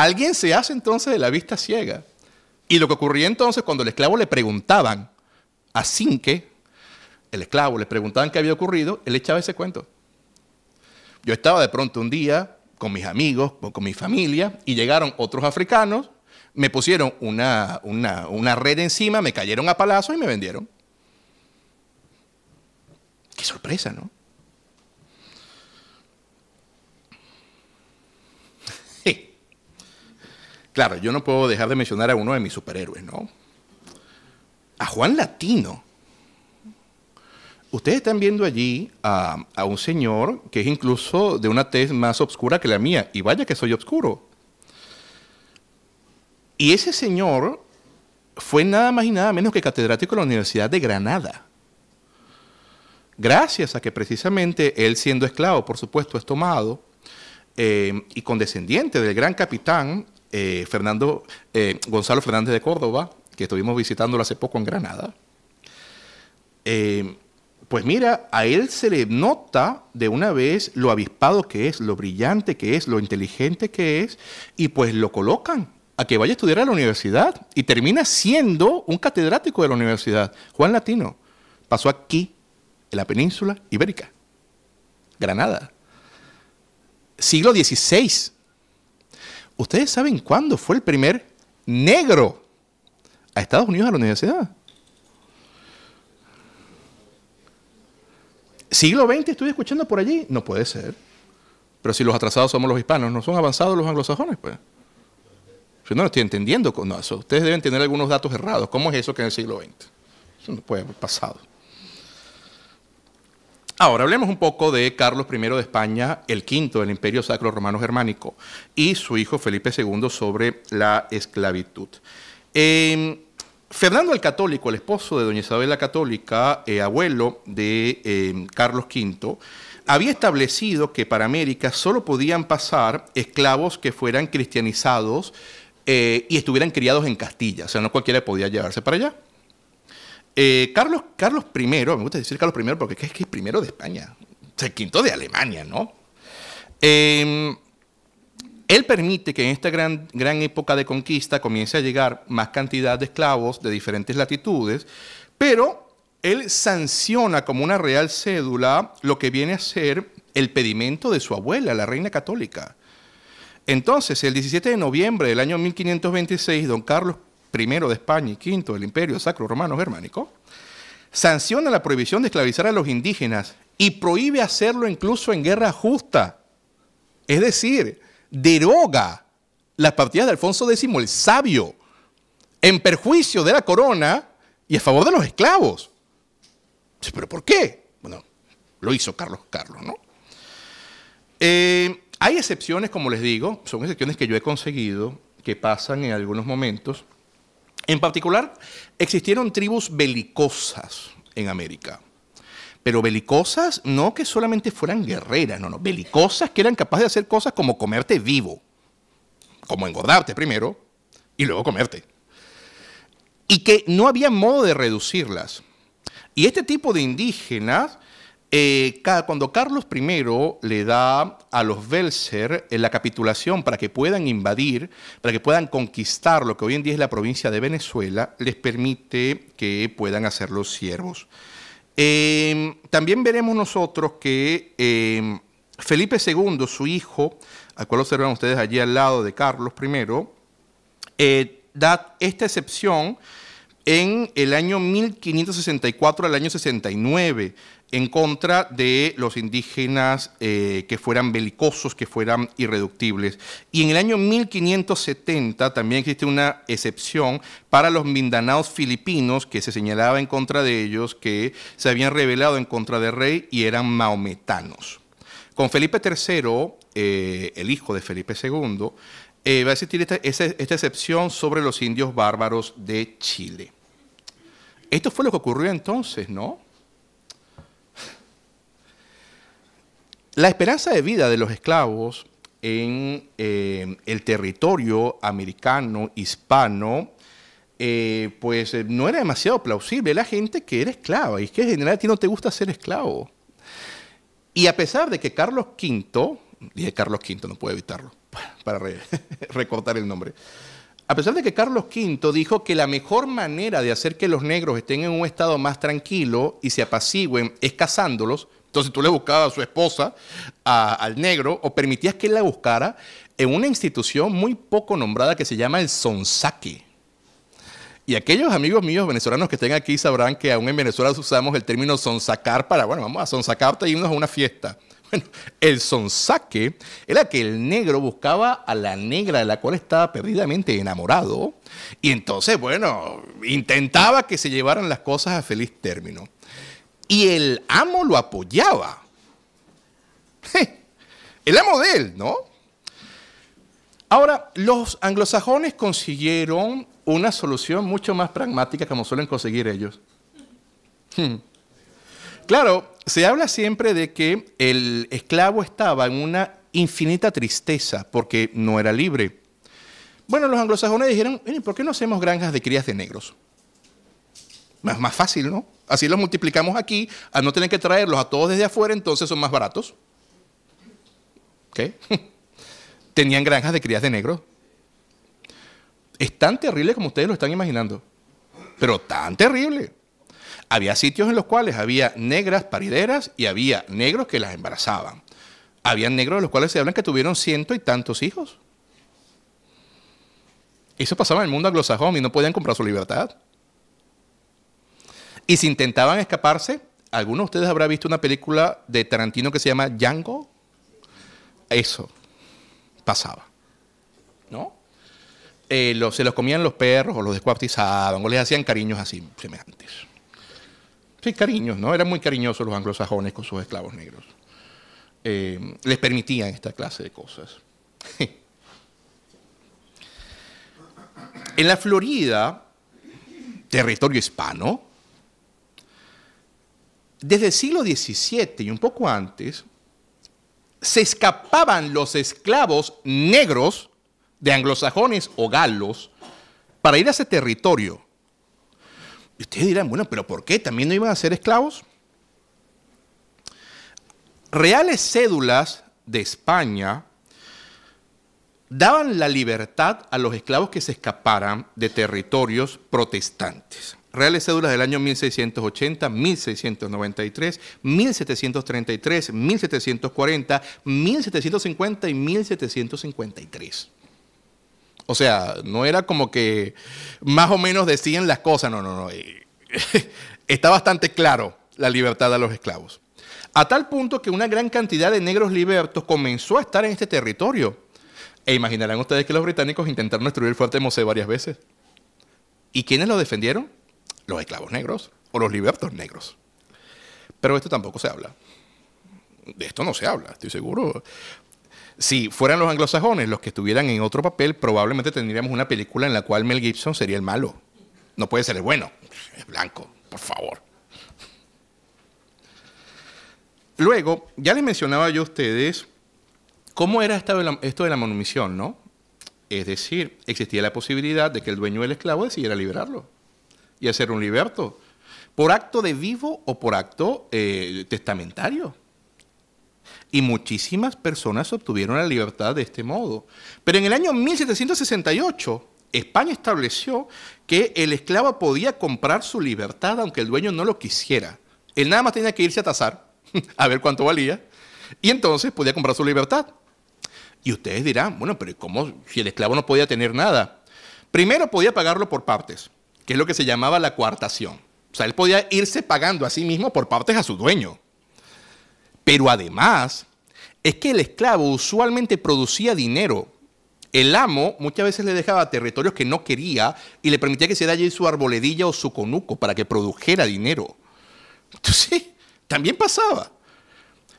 S1: alguien se hace entonces de la vista ciega. Y lo que ocurría entonces cuando el esclavo le preguntaban a que el esclavo, le preguntaban qué había ocurrido, él echaba ese cuento. Yo estaba de pronto un día con mis amigos, con mi familia, y llegaron otros africanos, me pusieron una, una red encima, me cayeron a palazos y me vendieron. Qué sorpresa, ¿no? Claro, yo no puedo dejar de mencionar a uno de mis superhéroes, ¿no? A Juan Latino. Ustedes están viendo allí a, un señor que es incluso de una tez más oscura que la mía, y vaya que soy oscuro. Y ese señor fue nada más y nada menos que catedrático de la Universidad de Granada. Gracias a que precisamente él siendo esclavo, por supuesto, es tomado eh, y condescendiente del gran capitán, eh, Fernando, eh, Gonzalo Fernández de Córdoba, que estuvimos visitándolo hace poco en Granada, eh, pues mira, a él se le nota de una vez lo avispado que es, lo brillante que es, lo inteligente que es, y pues lo colocan a que vaya a estudiar a la universidad y termina siendo un catedrático de la universidad. Juan Latino pasó aquí, en la península ibérica, Granada. Siglo XVI, ¿Ustedes saben cuándo fue el primer negro a Estados Unidos a la universidad? Siglo XX estoy escuchando por allí. No puede ser. Pero si los atrasados somos los hispanos, ¿no son avanzados los anglosajones? Pues. Yo no lo estoy entendiendo. con eso, ustedes deben tener algunos datos errados. ¿Cómo es eso que en el siglo XX? Eso no puede haber pasado. Ahora hablemos un poco de Carlos I de España, el V del Imperio Sacro Romano Germánico, y su hijo Felipe II sobre la esclavitud. Em, Fernando el Católico, el esposo de Doña Isabel la Católica, eh, abuelo de em, Carlos V, había establecido que para América solo podían pasar esclavos que fueran cristianizados eh, y estuvieran criados en Castilla, o sea, no cualquiera podía llevarse para allá. Eh, Carlos, Carlos I, me gusta decir Carlos I porque es que es primero de España, es el quinto de Alemania, ¿no? Em, él permite que en esta gran, gran época de conquista comience a llegar más cantidad de esclavos de diferentes latitudes, pero él sanciona como una real cédula lo que viene a ser el pedimento de su abuela, la reina católica. Entonces, el 17 de noviembre del año 1526, don Carlos primero de España y quinto del Imperio Sacro Romano Germánico, sanciona la prohibición de esclavizar a los indígenas y prohíbe hacerlo incluso en guerra justa. Es decir, deroga las partidas de Alfonso X el sabio en perjuicio de la corona y a favor de los esclavos. ¿Pero por qué? Bueno, lo hizo Carlos Carlos, ¿no? Eh, hay excepciones, como les digo, son excepciones que yo he conseguido, que pasan en algunos momentos, en particular, existieron tribus belicosas en América. Pero belicosas no que solamente fueran guerreras, no, no, belicosas que eran capaces de hacer cosas como comerte vivo, como engordarte primero y luego comerte. Y que no había modo de reducirlas. Y este tipo de indígenas eh, cuando Carlos I le da a los Belser eh, la capitulación para que puedan invadir, para que puedan conquistar lo que hoy en día es la provincia de Venezuela, les permite que puedan hacer los siervos. Em, también veremos nosotros que em, Felipe II, su hijo, al cual observan ustedes allí al lado de Carlos I, eh, da esta excepción en el año 1564 al año 69 en contra de los indígenas eh, que fueran belicosos, que fueran irreductibles. Y en el año 1570 también existe una excepción para los mindanaos filipinos, que se señalaba en contra de ellos, que se habían rebelado en contra del rey y eran maometanos. Con Felipe III, eh, el hijo de Felipe II, eh, va a existir esta excepción sobre los indios bárbaros de Chile. Esto fue lo que ocurrió entonces, ¿no? La esperanza de vida de los esclavos en eh, el territorio americano, hispano, eh, pues eh, no era demasiado plausible. La gente que era esclava, y es que en general a ti no te gusta ser esclavo. Y a pesar de que Carlos V, dije Carlos V, no puedo evitarlo, [LAUGHS] para recortar el nombre, a pesar de que Carlos V dijo que la mejor manera de hacer que los negros estén en un estado más tranquilo y se apacigüen es casándolos, entonces tú le buscabas a su esposa, al negro, o permitías que él la buscara en una institución muy poco nombrada que se llama el Sonsaque. Y aquellos amigos míos venezolanos que estén aquí sabrán que aún en Venezuela usamos el término sonsacar para, bueno, vamos a sonsacarte y irnos a una fiesta. Bueno, el sonsaque era que el negro buscaba a la negra de la cual estaba perdidamente enamorado y entonces, bueno, intentaba que se llevaran las cosas a feliz término. Y el amo lo apoyaba. El amo de él, ¿no? Ahora, los anglosajones consiguieron una solución mucho más pragmática como suelen conseguir ellos. Hmm. Claro, se habla siempre de que el esclavo estaba en una infinita tristeza porque no era libre. Bueno, los anglosajones dijeron, ¿por qué no hacemos granjas de crías de negros? Más, más fácil, ¿no? Así los multiplicamos aquí, a no tener que traerlos a todos desde afuera, entonces son más baratos. ¿Qué? [LAUGHS] Tenían granjas de crías de negros. Es tan terrible como ustedes lo están imaginando. Pero tan terrible. Había sitios en los cuales había negras parideras y había negros que las embarazaban. Habían negros de los cuales se hablan que tuvieron ciento y tantos hijos. Eso pasaba en el mundo anglosajón y no podían comprar su libertad. Y si intentaban escaparse, alguno de ustedes habrá visto una película de Tarantino que se llama Django. Eso pasaba. ¿No? Eh, se los comían los perros o los descuartizaban o les hacían cariños así semejantes. Sí, cariño, ¿no? Eran muy cariñosos los anglosajones con sus esclavos negros. Eh, les permitían esta clase de cosas. [LAUGHS] en la Florida, territorio hispano, desde el siglo XVII y un poco antes, se escapaban los esclavos negros de anglosajones o galos para ir a ese territorio y ustedes dirán, bueno, pero ¿por qué? ¿También no iban a ser esclavos? Reales cédulas de España daban la libertad a los esclavos que se escaparan de territorios protestantes. Reales cédulas del año 1680, 1693, 1733, 1740, 1750 y 1753. O sea, no era como que más o menos decían las cosas, no, no, no. Eh, [LAUGHS] está bastante claro la libertad a los esclavos. A tal punto que una gran cantidad de negros libertos comenzó a estar en este territorio. E imaginarán ustedes que los británicos intentaron destruir el fuerte Mosé varias veces. ¿Y quiénes lo defendieron? Los esclavos negros o los libertos negros. Pero esto tampoco se habla. De esto no se habla, estoy seguro. Si fueran los anglosajones los que estuvieran en otro papel, probablemente tendríamos una película en la cual Mel Gibson sería el malo. No puede ser el bueno. Es blanco, por favor. Luego, ya les mencionaba yo a ustedes cómo era esto de la, esto ¿no? Es decir, existía la posibilidad de que el dueño del esclavo decidiera liberarlo y hacer un liberto, por acto de vivo o por acto eh, testamentario y muchísimas personas obtuvieron la libertad de este modo. Pero en el año 1768, España estableció que el esclavo podía comprar su libertad aunque el dueño no lo quisiera. Él nada más tenía que irse a tasar, [LAUGHS] a ver cuánto valía, y entonces podía comprar su libertad. Y ustedes dirán, bueno, pero ¿cómo si el esclavo no podía tener nada? Primero podía pagarlo por partes, que es lo que se llamaba la coartación. O sea, él podía irse pagando a sí mismo por partes a su dueño. Pero además, es que el esclavo usualmente producía dinero. El amo muchas veces le dejaba territorios que no quería y le permitía que se allí su arboledilla o su conuco para que produjera dinero. Entonces, también pasaba.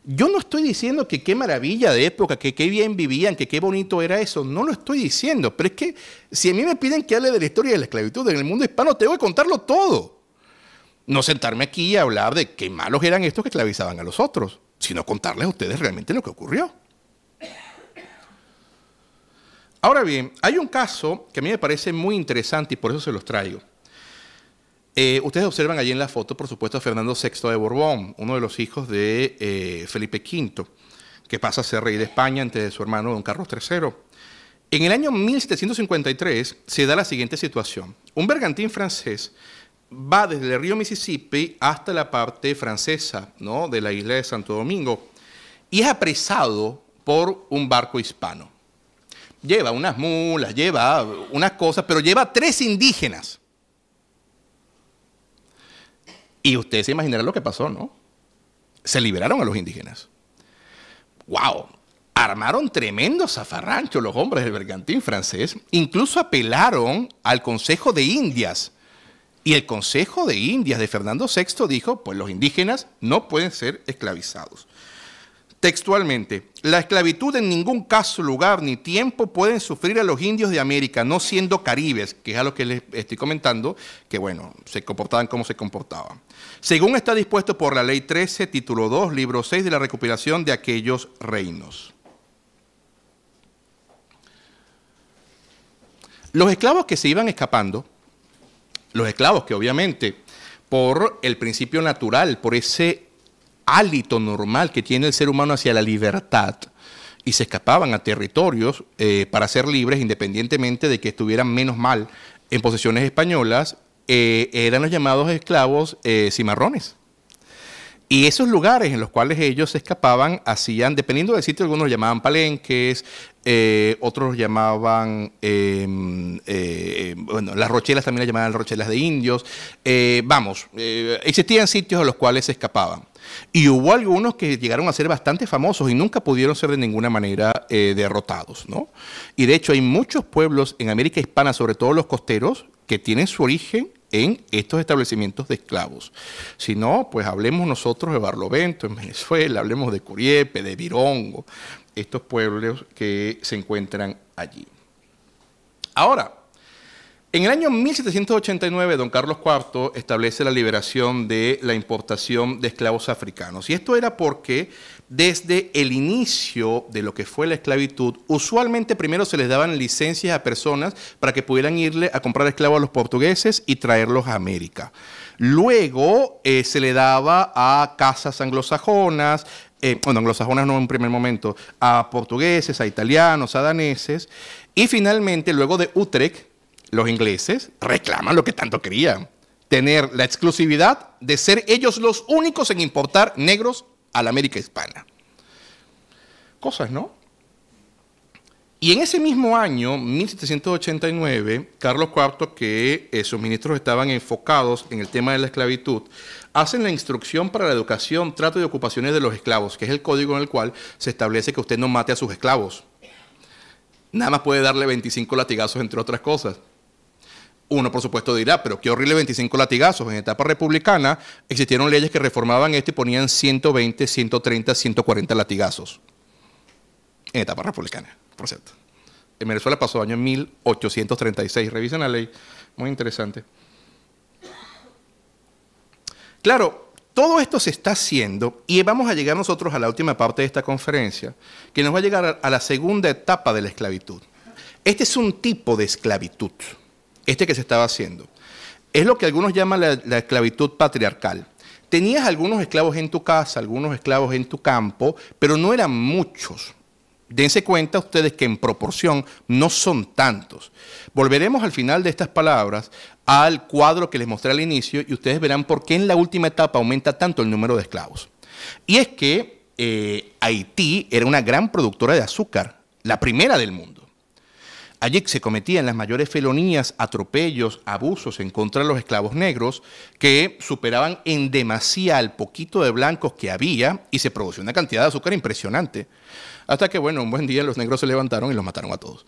S1: Yo no estoy diciendo que qué maravilla de época, que qué bien vivían, que qué bonito era eso. No lo estoy diciendo. Pero es que si a mí me piden que hable de la historia de la esclavitud en el mundo hispano, tengo que contarlo todo. No sentarme aquí a hablar de qué malos eran estos que esclavizaban a los otros sino contarles a ustedes realmente lo que ocurrió. Ahora bien, hay un caso que a mí me parece muy interesante y por eso se los traigo. Eh, ustedes observan allí en la foto, por supuesto, a Fernando VI de Borbón, uno de los hijos de eh, Felipe V, que pasa a ser rey de España antes de su hermano don Carlos III. En el año 1753 se da la siguiente situación. Un bergantín francés va desde el río Mississippi hasta la parte francesa ¿no? de la isla de Santo Domingo y es apresado por un barco hispano. Lleva unas mulas, lleva unas cosas, pero lleva tres indígenas. Y ustedes se imaginarán lo que pasó, ¿no? Se liberaron a los indígenas. ¡Wow! Armaron tremendo zafarrancho los hombres del bergantín francés. Incluso apelaron al Consejo de Indias y el Consejo de Indias de Fernando VI dijo, pues los indígenas no pueden ser esclavizados. Textualmente, la esclavitud en ningún caso, lugar ni tiempo pueden sufrir a los indios de América, no siendo caribes, que es a lo que les estoy comentando, que bueno, se comportaban como se comportaban. Según está dispuesto por la Ley 13, título 2, libro 6 de la recuperación de aquellos reinos. Los esclavos que se iban escapando los esclavos, que obviamente por el principio natural, por ese hálito normal que tiene el ser humano hacia la libertad, y se escapaban a territorios eh, para ser libres, independientemente de que estuvieran menos mal en posesiones españolas, eh, eran los llamados esclavos eh, cimarrones. Y esos lugares en los cuales ellos se escapaban hacían, dependiendo del sitio, algunos los llamaban palenques, eh, otros llamaban, em, eh, bueno, las rochelas también las llamaban rochelas de indios. Eh, vamos, existían sitios a los cuales se escapaban. Y hubo algunos que llegaron a ser bastante famosos y nunca pudieron ser de ninguna manera derrotados, ¿no? Y de hecho hay muchos pueblos en América Hispana, sobre todo los costeros, que tienen su origen en estos establecimientos de esclavos. Si no, pues hablemos nosotros de Barlovento en Venezuela, hablemos de Curiepe, de Virongo, estos pueblos que se encuentran allí. Ahora, en el año 1789, don Carlos IV establece la liberación de la importación de esclavos africanos. Y esto era porque desde el inicio de lo que fue la esclavitud, usualmente primero se les daban licencias a personas para que pudieran irle a comprar esclavos a los portugueses y traerlos a América. Luego eh, se le daba a casas anglosajonas, eh, bueno, anglosajonas no en primer momento, a portugueses, a italianos, a daneses, y finalmente, luego de Utrecht, los ingleses reclaman lo que tanto querían, tener la exclusividad de ser ellos los únicos en importar negros a la América hispana. Cosas, ¿no? Y en ese mismo año, 1789, Carlos IV, que eh, sus ministros estaban enfocados en el tema de la esclavitud, hacen la instrucción para la educación, trato y ocupaciones de los esclavos, que es el código en el cual se establece que usted no mate a sus esclavos. Nada más puede darle 25 latigazos, entre otras cosas. Uno, por supuesto, dirá, pero qué horrible 25 latigazos. En etapa republicana existieron leyes que reformaban esto y ponían 120, 130, 140 latigazos. En etapa republicana, por cierto. En Venezuela pasó el año 1836. Revisen la ley. Muy interesante. Claro, todo esto se está haciendo y vamos a llegar nosotros a la última parte de esta conferencia, que nos va a llegar a la segunda etapa de la esclavitud. Este es un tipo de esclavitud este que se estaba haciendo. Es lo que algunos llaman la, esclavitud patriarcal. Tenías algunos esclavos en tu casa, algunos esclavos en tu campo, pero no eran muchos. Dense cuenta ustedes que en proporción no son tantos. Volveremos al final de estas palabras al cuadro que les mostré al inicio y ustedes verán por qué en la última etapa aumenta tanto el número de esclavos. Y es que eh, Haití era una gran productora de azúcar, la primera del mundo. Allí se cometían las mayores felonías, atropellos, abusos en contra de los esclavos negros, que superaban en demasía al poquito de blancos que había y se producía una cantidad de azúcar impresionante. Hasta que, bueno, un buen día los negros se levantaron y los mataron a todos.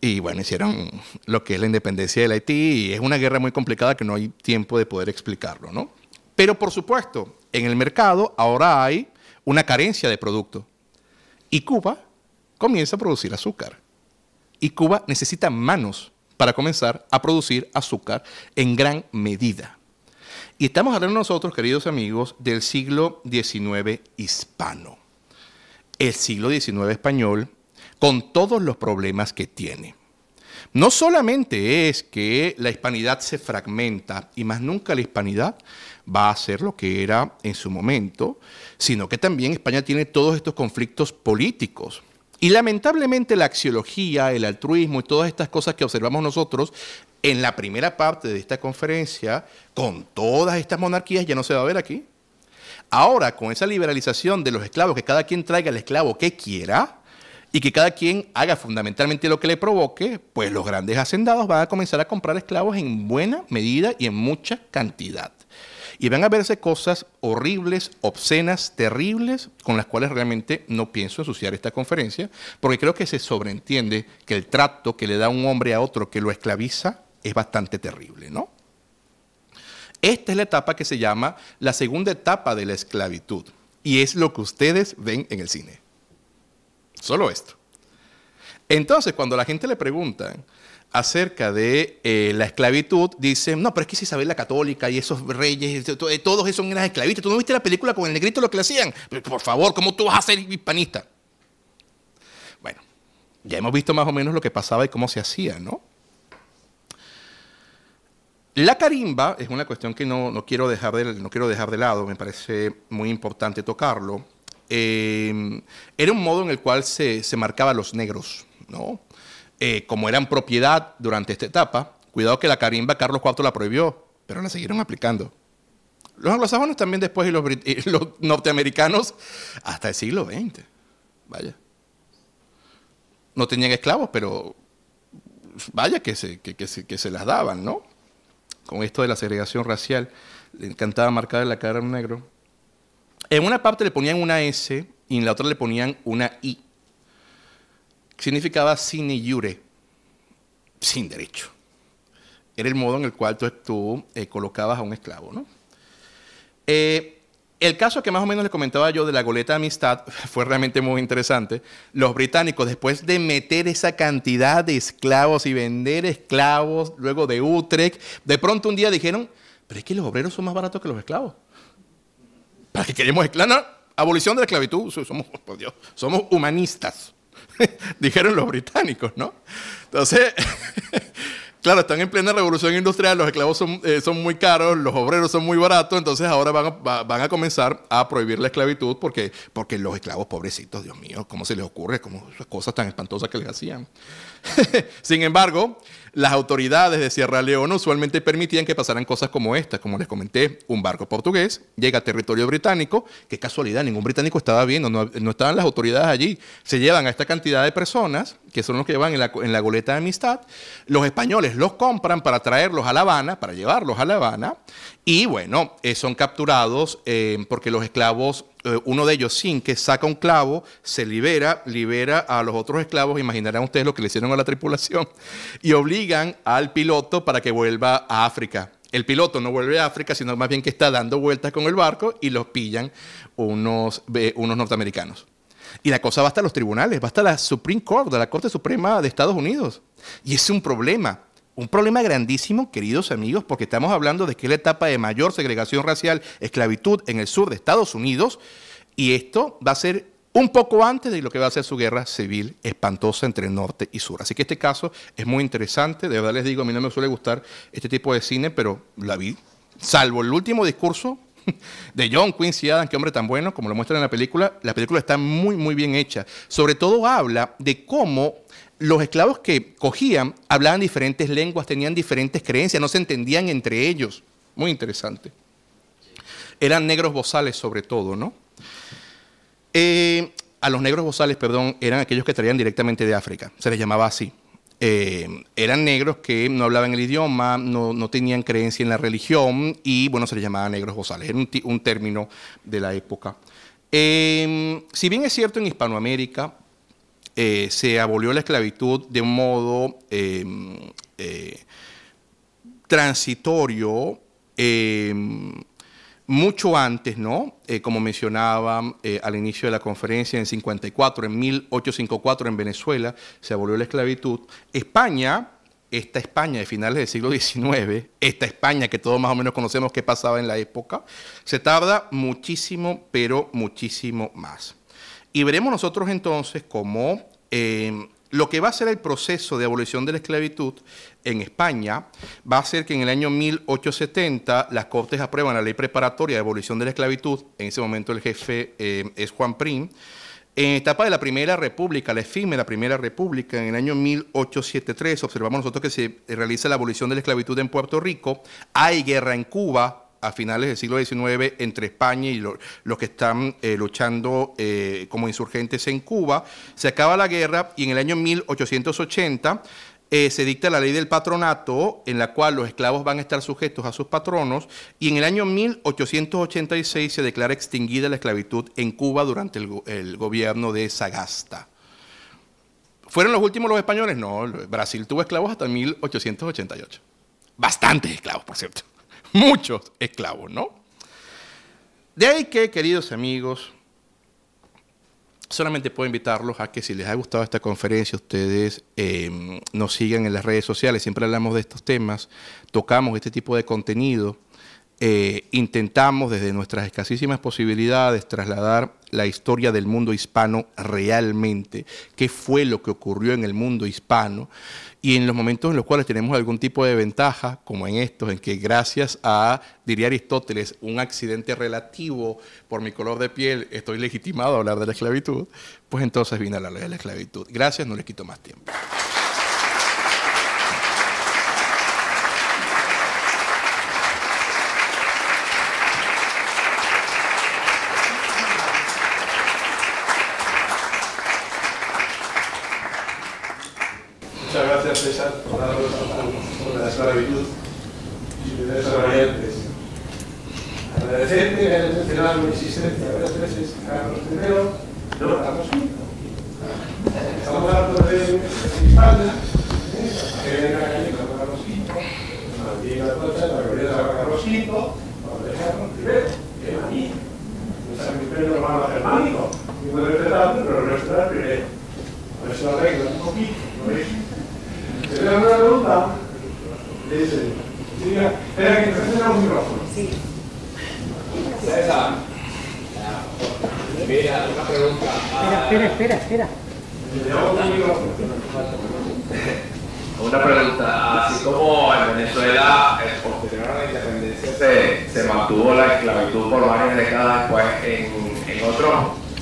S1: Y bueno, hicieron lo que es la independencia de Haití y es una guerra muy complicada que no hay tiempo de poder explicarlo, ¿no? Pero por supuesto, en el mercado ahora hay una carencia de producto. Y Cuba comienza a producir azúcar y Cuba necesita manos para comenzar a producir azúcar en gran medida. Y estamos hablando nosotros, queridos amigos, del siglo XIX hispano. El siglo XIX español, con todos los problemas que tiene. No solamente es que la hispanidad se fragmenta y más nunca la hispanidad va a ser lo que era en su momento, sino que también España tiene todos estos conflictos políticos y lamentablemente la axiología, el altruismo y todas estas cosas que observamos nosotros en la primera parte de esta conferencia, con todas estas monarquías, ya no se va a ver aquí. Ahora, con esa liberalización de los esclavos, que cada quien traiga el esclavo que quiera y que cada quien haga fundamentalmente lo que le provoque, pues los grandes hacendados van a comenzar a comprar esclavos en buena medida y en mucha cantidad. Y van a verse cosas horribles, obscenas, terribles, con las cuales realmente no pienso asociar esta conferencia, porque creo que se sobreentiende que el trato que le da un hombre a otro que lo esclaviza es bastante terrible, ¿no? Esta es la etapa que se llama la segunda etapa de la esclavitud. Y es lo que ustedes ven en el cine. Solo esto. Entonces, cuando la gente le pregunta, acerca de eh, la esclavitud, dicen, no, pero es que Isabel la Católica y esos reyes, eh, todos esos eran esclavistas. ¿Tú no viste la película con el negrito lo que hacían? por favor, ¿cómo tú vas a ser hispanista? Bueno, ya hemos visto más o menos lo que pasaba y cómo se hacía, ¿no? La carimba es una cuestión que no, quiero dejar de, no quiero dejar de lado, me parece muy importante tocarlo. Eh, era un modo en el cual se, se marcaba a los negros, ¿no? Eh, como eran propiedad durante esta etapa, cuidado que la carimba Carlos IV la prohibió, pero la siguieron aplicando. Los anglosajones también después y los, [LAUGHS] norteamericanos hasta el siglo XX. Vaya. No tenían esclavos, pero vaya que se, que, se, las daban, ¿no? Con esto de la segregación racial, le encantaba marcar la cara un negro. En una parte le ponían una S y en la otra le ponían una I significaba sin iure, sin derecho. Era el modo en el cual tú, eh, colocabas a un esclavo, ¿no? Eh, el caso que más o menos les comentaba yo de la goleta de amistad [LAUGHS] fue realmente muy interesante. Los británicos, después de meter esa cantidad de esclavos y vender esclavos, luego de Utrecht, de pronto un día dijeron, pero es que los obreros son más baratos que los esclavos. ¿Para qué queremos esclavos? abolición de la esclavitud, somos, por Dios, somos humanistas. [LAUGHS] dijeron los británicos, ¿no? Entonces, [LAUGHS] claro, están en plena revolución industrial, los esclavos eh, son, muy caros, los obreros son muy baratos, entonces ahora van a, comenzar a prohibir la esclavitud porque, porque los esclavos, pobrecitos, Dios mío, ¿cómo se les ocurre? ¿Cómo, cosas tan espantosas que les hacían? [LAUGHS] Sin embargo, las autoridades de Sierra Leona usualmente permitían que pasaran cosas como estas. Como les comenté, un barco portugués llega a territorio británico, qué casualidad, ningún británico estaba viendo, no, estaban las autoridades allí. Se llevan a esta cantidad de personas, que son los que llevan en la, en la goleta de amistad. Los españoles los compran para traerlos a La Habana, para llevarlos a La Habana, y bueno, eh, son capturados eh, porque los esclavos, eh, uno de ellos, sin que saca un clavo, se libera, libera a los otros esclavos, imaginarán ustedes lo que le hicieron a la tripulación, y obligan al piloto para que vuelva a África. El piloto no vuelve a África, sino más bien que está dando vueltas con el barco y los pillan unos, unos norteamericanos. Y la cosa va hasta los tribunales, va hasta la Supreme Court, la Corte Suprema de Estados Unidos. Y es un problema, un problema grandísimo, queridos amigos, porque estamos hablando de que es la etapa de mayor segregación racial, esclavitud en el sur de Estados Unidos, y esto va a ser un poco antes de lo que va a ser su guerra civil espantosa entre norte y sur. Así que este caso es muy interesante, de verdad les digo, a mí no me suele gustar este tipo de cine, pero la vi, salvo el último discurso de John Quincy Adams, qué hombre tan bueno, como lo muestra en la película, la película está muy, muy bien hecha. Sobre todo habla de cómo los esclavos que cogían hablaban diferentes lenguas, tenían diferentes creencias, no se entendían entre ellos. Muy interesante. Eran negros bozales sobre todo, ¿no? Eh, a los negros bozales, perdón, eran aquellos que traían directamente de África, se les llamaba así. Eh, eran negros que no hablaban el idioma, no, tenían creencia en la religión y, bueno, se les llamaba negros bozales, era un, término de la época. Eh, si bien es cierto en Hispanoamérica, eh, se abolió la esclavitud de un modo em, eh, transitorio em, mucho antes, ¿no? Eh, como mencionaba al inicio de la conferencia, en 54, en 1854 en Venezuela se abolió la esclavitud. España, esta España de finales del siglo XIX, esta España que todos más o menos conocemos qué pasaba en la época, se tarda muchísimo, pero muchísimo más. Y veremos nosotros entonces cómo eh, lo que va a ser el proceso de abolición de la esclavitud en España va a ser que en el año 1870 las Cortes aprueban la ley preparatoria de abolición de la esclavitud. En ese momento el jefe eh, es Juan Prim. En etapa de la Primera República, la la Primera República, en el año 1873, observamos nosotros que se realiza la abolición de la esclavitud en Puerto Rico. Hay guerra en Cuba, a finales del siglo XIX entre España y los que están eh, luchando eh, como insurgentes en Cuba. Se acaba la guerra y en el año 1880 eh, se dicta la ley del patronato, en la cual los esclavos van a estar sujetos a sus patronos, y en el año 1886 se declara extinguida la esclavitud en Cuba durante el, gobierno de Sagasta. ¿Fueron los últimos los españoles? No, Brasil tuvo esclavos hasta 1888. Bastantes esclavos, por cierto muchos esclavos, ¿no? De ahí que, queridos amigos, solamente puedo invitarlos a que si les ha gustado esta conferencia, ustedes em, nos sigan en las redes sociales. Siempre hablamos de estos temas, tocamos este tipo de contenido. Eh, intentamos desde nuestras escasísimas posibilidades trasladar la historia del mundo hispano realmente, qué fue lo que ocurrió en el mundo hispano y en los momentos en los cuales tenemos algún tipo de ventaja, como en estos, en que gracias a, diría Aristóteles, un accidente relativo por mi color de piel, estoy legitimado a hablar de la esclavitud, pues entonces vine a ley de la esclavitud. Gracias, no le quito más tiempo.
S2: César, por la la esclavitud y de variantes. Pues, Agradecerte, haber mencionado mi existencia varias veces Carlos I, no Carlos V. Estamos hablando de España, ¿eh? que viene aquí con Carlos V, la antigua tocha, la gloria de Carlos V, la de Carlos I, que era mí. Nuestro romano germánico, de pero eh, un ¿Tiene alguna pregunta, Sí, dice, espera que presenten un micrófono. Sí. César. Mira, una pregunta. Espera, espera, espera, Una pregunta, así como en Venezuela, posterior a la independencia, se, se mantuvo la esclavitud por varias décadas ¿pues en, en otros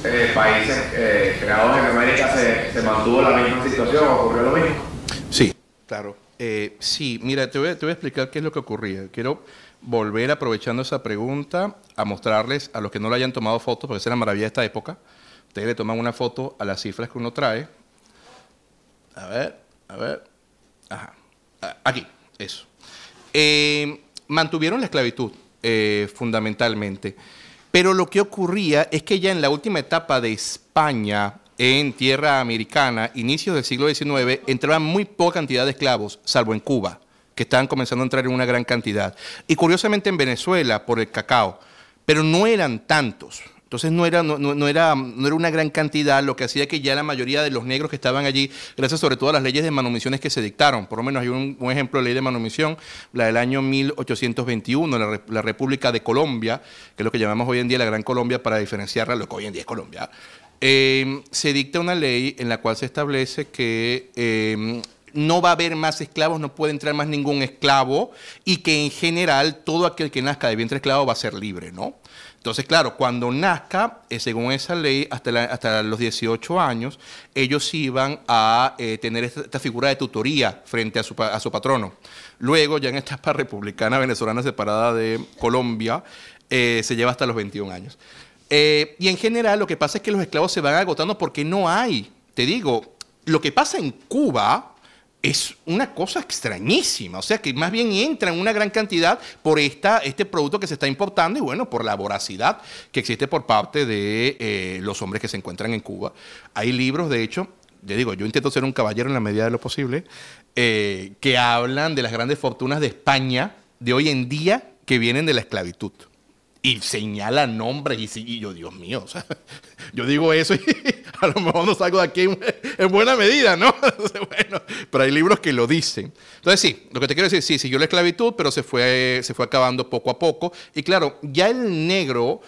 S2: eh, países eh, creados en América se, se mantuvo la misma situación,
S1: o ocurrió lo mismo. Claro. Eh, sí, mira, te voy, a explicar qué es lo que ocurría. Quiero volver aprovechando esa pregunta a mostrarles a los que no lo hayan tomado fotos, porque esa es la maravilla de esta época. Ustedes le toman una foto a las cifras que uno trae. A ver, a ver. Ajá. Aquí, eso. Eh, mantuvieron la esclavitud, eh, fundamentalmente. Pero lo que ocurría es que ya en la última etapa de España, en tierra americana, inicios del siglo XIX, entraban muy poca cantidad de esclavos, salvo en Cuba, que estaban comenzando a entrar en una gran cantidad. Y curiosamente en Venezuela, por el cacao, pero no eran tantos. Entonces no era, no, era, no era una gran cantidad, lo que hacía que ya la mayoría de los negros que estaban allí, gracias sobre todo a las leyes de manumisiones que se dictaron, por lo menos hay un, ejemplo de ley de manumisión, la del año 1821, la, la República de Colombia, que es lo que llamamos hoy en día la Gran Colombia para diferenciarla, lo que hoy en día es Colombia, Em, se dicta una ley en la cual se establece que em, no va a haber más esclavos, no puede entrar más ningún esclavo y que en general todo aquel que nazca de vientre esclavo va a ser libre, ¿no? Entonces, claro, cuando nazca, eh, según esa ley, hasta, los 18 años, ellos iban a eh, tener esta, figura de tutoría frente a su, patrono. Luego, ya en esta etapa [LAUGHS] republicana venezolana separada de Colombia, eh, se lleva hasta los 21 años. Eh, y en general lo que pasa es que los esclavos se van agotando porque no hay, te digo, lo que pasa en Cuba es una cosa extrañísima, o sea que más bien entran una gran cantidad por esta, este producto que se está importando y bueno, por la voracidad que existe por parte de eh, los hombres que se encuentran en Cuba. Hay libros, de hecho, yo digo, yo intento ser un caballero en la medida de lo posible, eh, que hablan de las grandes fortunas de España de hoy en día que vienen de la esclavitud y señala nombres y, y yo, Dios mío, o sea, [LAUGHS] yo digo eso y [LAUGHS] a lo mejor no salgo de aquí en buena medida, ¿no? [LAUGHS] pero hay libros que lo dicen. Entonces sí, lo que te quiero decir, sí, siguió la esclavitud, pero se fue, se fue acabando poco a poco. Y claro, ya el negro...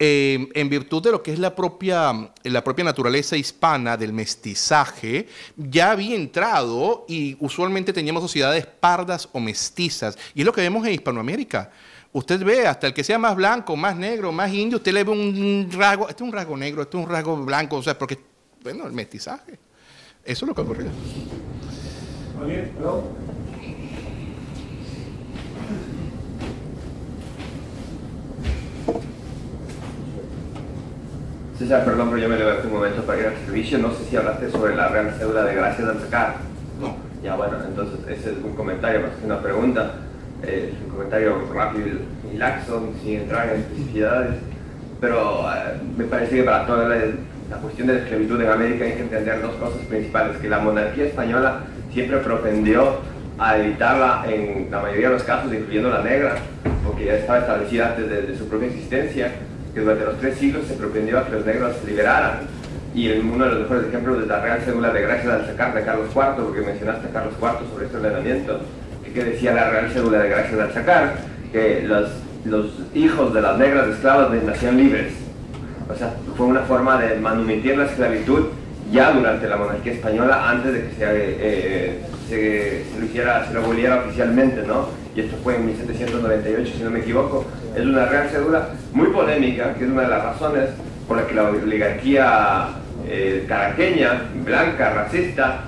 S1: Eh, en virtud de lo que es la propia, la propia naturaleza hispana del mestizaje, ya había entrado y usualmente teníamos sociedades pardas o mestizas. Y es lo que vemos en Hispanoamérica. Usted ve, hasta el que sea más blanco, más negro, más indio, usted le ve un rasgo, este es un rasgo negro, este es un rasgo blanco, o sea, porque, bueno, el mestizaje. Eso es lo que ocurrió.
S2: César, perdón, pero yo me levanté un momento para ir al servicio. No sé si hablaste sobre la real cédula de gracia de atacar. No. Ya, bueno, entonces ese es un comentario más que una pregunta. Eh, un comentario rápido y laxo, sin entrar en especificidades, pero eh, me parece que para toda la, cuestión de la esclavitud en América hay que entender dos cosas principales, que la monarquía española siempre propendió a evitarla en la mayoría de los casos, incluyendo la negra, porque ya estaba establecida antes de, su propia existencia, que durante los tres siglos se propendió a que los negros se liberaran. Y uno de los mejores ejemplos es la Real Segunda de Gracia al sacar de Carlos IV, porque mencionaste a Carlos IV sobre este ordenamiento que decía la Real Cédula de Gracias de Chacar, que los, hijos de las negras esclavas nacían libres. O sea, fue una forma de manumitir la esclavitud ya durante la monarquía española, antes de que se, eh, lo hiciera, se aboliera oficialmente, ¿no? Y esto fue en 1798, si no me equivoco. Es una real cédula muy polémica, que es una de las razones por la que la oligarquía eh, caraqueña, blanca, racista,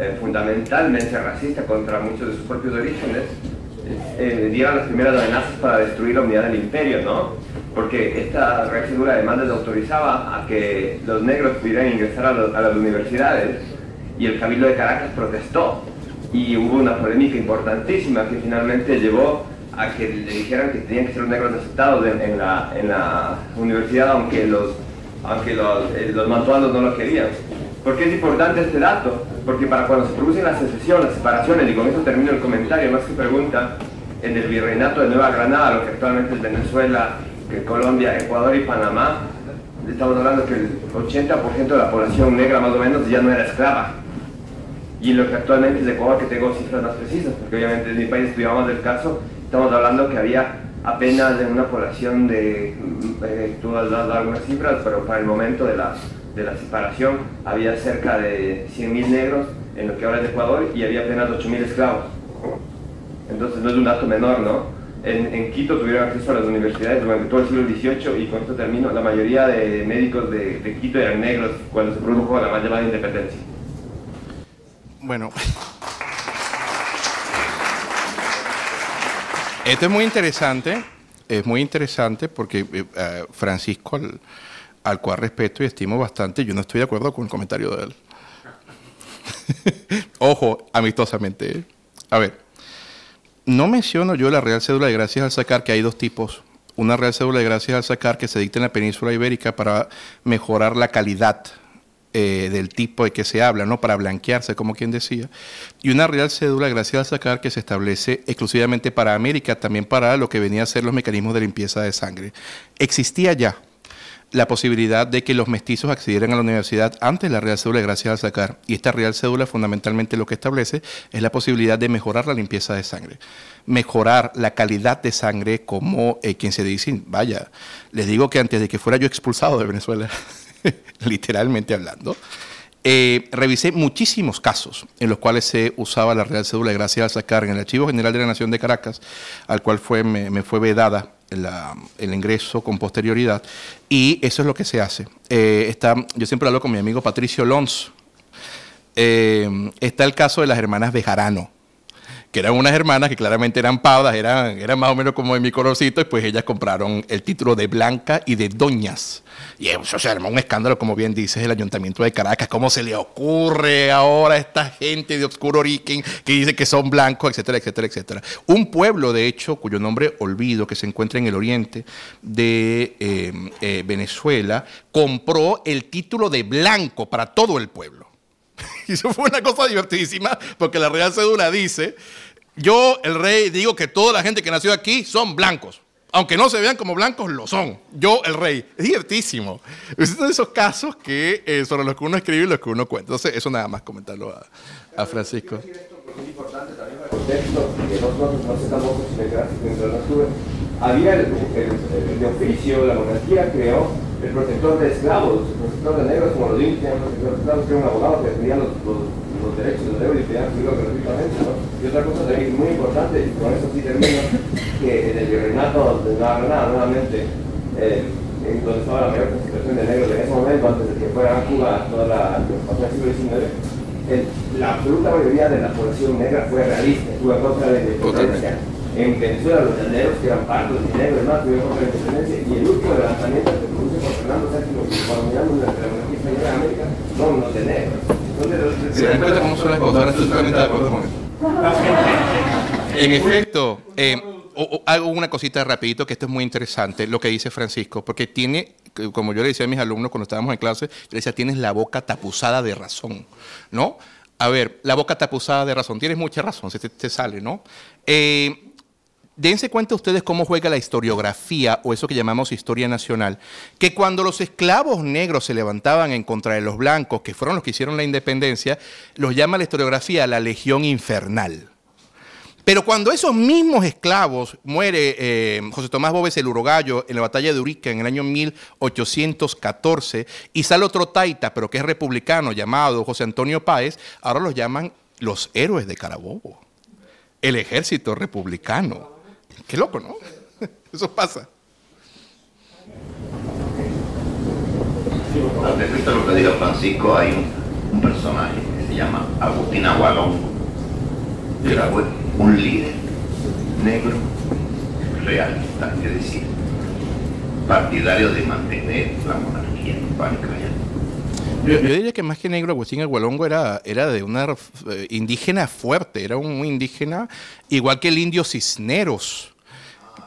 S2: eh, fundamentalmente racista contra muchos de sus propios orígenes, eh, eh, dieron las primeras amenazas para destruir la unidad del imperio, ¿no? Porque esta dura además les autorizaba a que los negros pudieran ingresar a, las universidades y el Cabildo de Caracas protestó y hubo una polémica importantísima que finalmente llevó a que le dijeran que tenían que ser los negros aceptados en, la, universidad aunque los, aunque los, los mantuanos no lo querían. ¿Por qué es importante este dato? Porque para cuando se producen las secesiones, las separaciones, y con eso termino el comentario, más que pregunta, en el virreinato de Nueva Granada, lo que actualmente es Venezuela, Colombia, Ecuador y Panamá, estamos hablando que el 80% de la población negra más o menos ya no era esclava. Y lo que actualmente es Ecuador, que tengo cifras más precisas, porque obviamente en mi país estudiamos el caso, estamos hablando que había apenas en una población de, mm, eh, todas las algunas cifras, pero para el momento de las de la separación, había cerca de 100.000 negros en lo que ahora es Ecuador y había apenas 8.000 esclavos. Entonces no es un dato menor, ¿no? En, Quito tuvieron acceso a las universidades durante todo el siglo XVIII y con esto termino, la mayoría de médicos de, Quito eran negros cuando se produjo la más llamada independencia.
S1: Bueno. Esto es muy interesante, es muy interesante porque eh, Francisco al cual respeto y estimo bastante, yo no estoy de acuerdo con el comentario de él. [LAUGHS] Ojo, amistosamente. A ver, no menciono yo la Real Cédula de Gracias al Sacar, que hay dos tipos. Una Real Cédula de Gracias al Sacar que se dicta en la península ibérica para mejorar la calidad eh, del tipo de que se habla, ¿no? Para blanquearse, como quien decía. Y una real cédula, de gracias al sacar, que se establece exclusivamente para América, también para lo que venía a ser los mecanismos de limpieza de sangre. Existía ya, la posibilidad de que los mestizos accedieran a la universidad antes de la Real Cédula gracias al sacar. Y esta Real Cédula fundamentalmente lo que establece es la posibilidad de mejorar la limpieza de sangre, mejorar la calidad de sangre como eh, quien se dice, vaya, les digo que antes de que fuera yo expulsado de Venezuela, [LAUGHS] literalmente hablando, eh, revisé muchísimos casos en los cuales se usaba la Real Cédula Gracia al sacar en el Archivo General de la Nación de Caracas, al cual fue, me fue vedada el ingreso con posterioridad. Y eso es lo que se hace. Eh, está, yo siempre hablo con mi amigo Patricio Lons eh, está el caso de las hermanas de Jarano que eran unas hermanas que claramente eran pavas, eran, eran más o menos como de mi colorcito, y pues ellas compraron el título de Blanca y de Doñas. Y eso se armó un escándalo, como bien dices, el Ayuntamiento de Caracas. ¿Cómo se le ocurre ahora a esta gente de oscuro origen que dice que son blancos, etcétera, etcétera, etcétera? Un pueblo, de hecho, cuyo nombre olvido, que se encuentra en el oriente de eh, eh, Venezuela, compró el título de blanco para todo el pueblo. [LAUGHS] Y eso fue una cosa divertidísima, porque la Real Cédula dice, yo, el rey, digo que toda la gente que nació aquí son blancos. Aunque no se vean como blancos, lo son. Yo, el rey. Es divertísimo. Es uno esos casos que, eh, sobre los que uno escribe y los que uno cuenta. Entonces, eso nada más comentarlo a, a Francisco es importante
S2: también para el contexto que nosotros, no se tampoco dentro de la había el, de oficio, la monarquía creó el protector de esclavos, el protector de negros como lo digo protector que era un abogado que tenía los, derechos de los negros y gratuitamente. Y otra cosa también muy importante, y con eso sí termino, que en el virreinato de Granada nuevamente, entonces eh, en la mayor concentración de negros en ese momento, antes de que fuera a Cuba toda la de siglo la absoluta mayoría de la población negra fue realista, en contra de la independencia. En Venezuela los que eran y tuvieron y el último que produce por Fernando cuando miramos la
S1: América son los de negros. Entonces, los [LAUGHS] En efecto, eh, hago una cosita rapidito, que esto es muy interesante, lo que dice Francisco, porque tiene, como yo le decía a mis alumnos cuando estábamos en clase, yo le decía, tienes la boca tapuzada de razón, ¿no? A ver, la boca tapuzada de razón, tienes mucha razón, se te, sale, ¿no? Eh, dense cuenta ustedes cómo juega la historiografía o eso que llamamos historia nacional, que cuando los esclavos negros se levantaban en contra de los blancos, que fueron los que hicieron la independencia, los llama la historiografía la Legión Infernal. Pero cuando esos mismos esclavos muere eh, José Tomás Bóvez el Urogallo en la batalla de Urica en el año 1814 y sale otro taita, pero que es republicano, llamado José Antonio Páez, ahora los llaman los héroes de Carabobo, el ejército republicano. Qué loco, ¿no? [LAUGHS] Eso pasa.
S2: lo Francisco, hay un, un personaje que se llama Agustín Agualón era un líder negro realista, es decir, partidario de mantener la monarquía
S1: yo, yo, diría que más que negro, Agustín Agualongo era, era de una eh, indígena fuerte, era un indígena igual que el indio Cisneros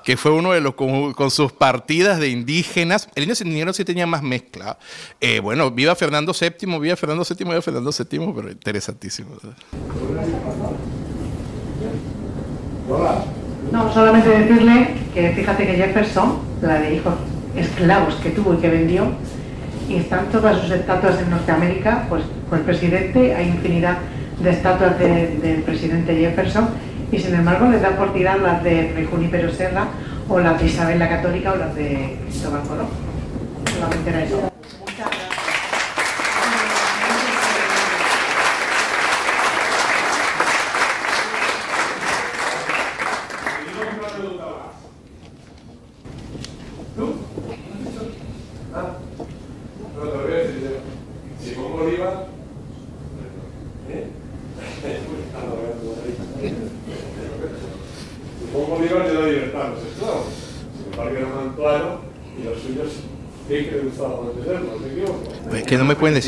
S1: que fue uno de los con, sus partidas de indígenas. El indio Cisneros sí tenía más mezcla. Eh, bueno, viva Fernando VII, viva Fernando VII, viva Fernando VII, pero interesantísimo. No, solamente decirle que fíjate que Jefferson, la de hijos esclavos que tuvo y que vendió, y están todas sus estatuas en Norteamérica, pues por pues el presidente, hay infinidad de estatuas del presidente Jefferson, y sin embargo les dan
S2: por tirar las de Rey Junipero Serra, o las de Isabel la Católica, o las de Cristóbal Colón. Solamente era eso.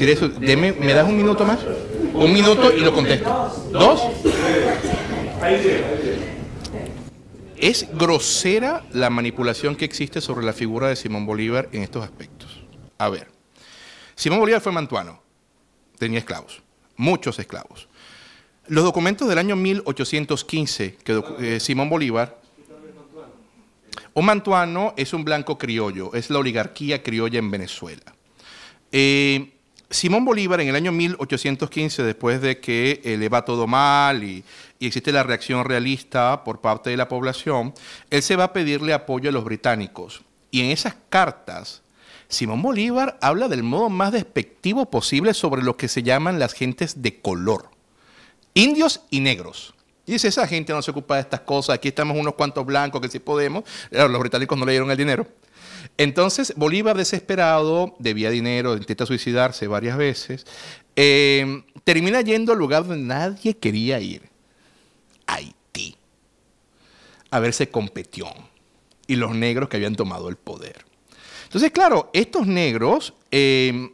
S1: eso. ¿Me das un minuto más? Un minuto y lo contesto. ¿Dos? Es grosera la manipulación que existe sobre la figura de Simón Bolívar en estos aspectos. A ver, Simón Bolívar fue mantuano, tenía esclavos, muchos esclavos. Los documentos del año 1815 que eh, Simón Bolívar... Un mantuano es un blanco criollo, es la oligarquía criolla en Venezuela. Eh, Simón Bolívar en el año 1815, después de que eh, le va todo mal y, existe la reacción realista por parte de la población, él se va a pedirle apoyo a los británicos. Y en esas cartas, Simón Bolívar habla del modo más despectivo posible sobre lo que se llaman las gentes de color, indios y negros. Y dice, esa gente no se ocupa de estas cosas, aquí estamos unos cuantos blancos que sí podemos, los británicos no le dieron el dinero. Entonces, Bolívar, desesperado, debía dinero, intenta suicidarse varias veces, em, termina yendo al lugar donde nadie quería ir, Haití, a verse competión, y los negros que habían tomado el poder. Entonces, claro, estos negros em,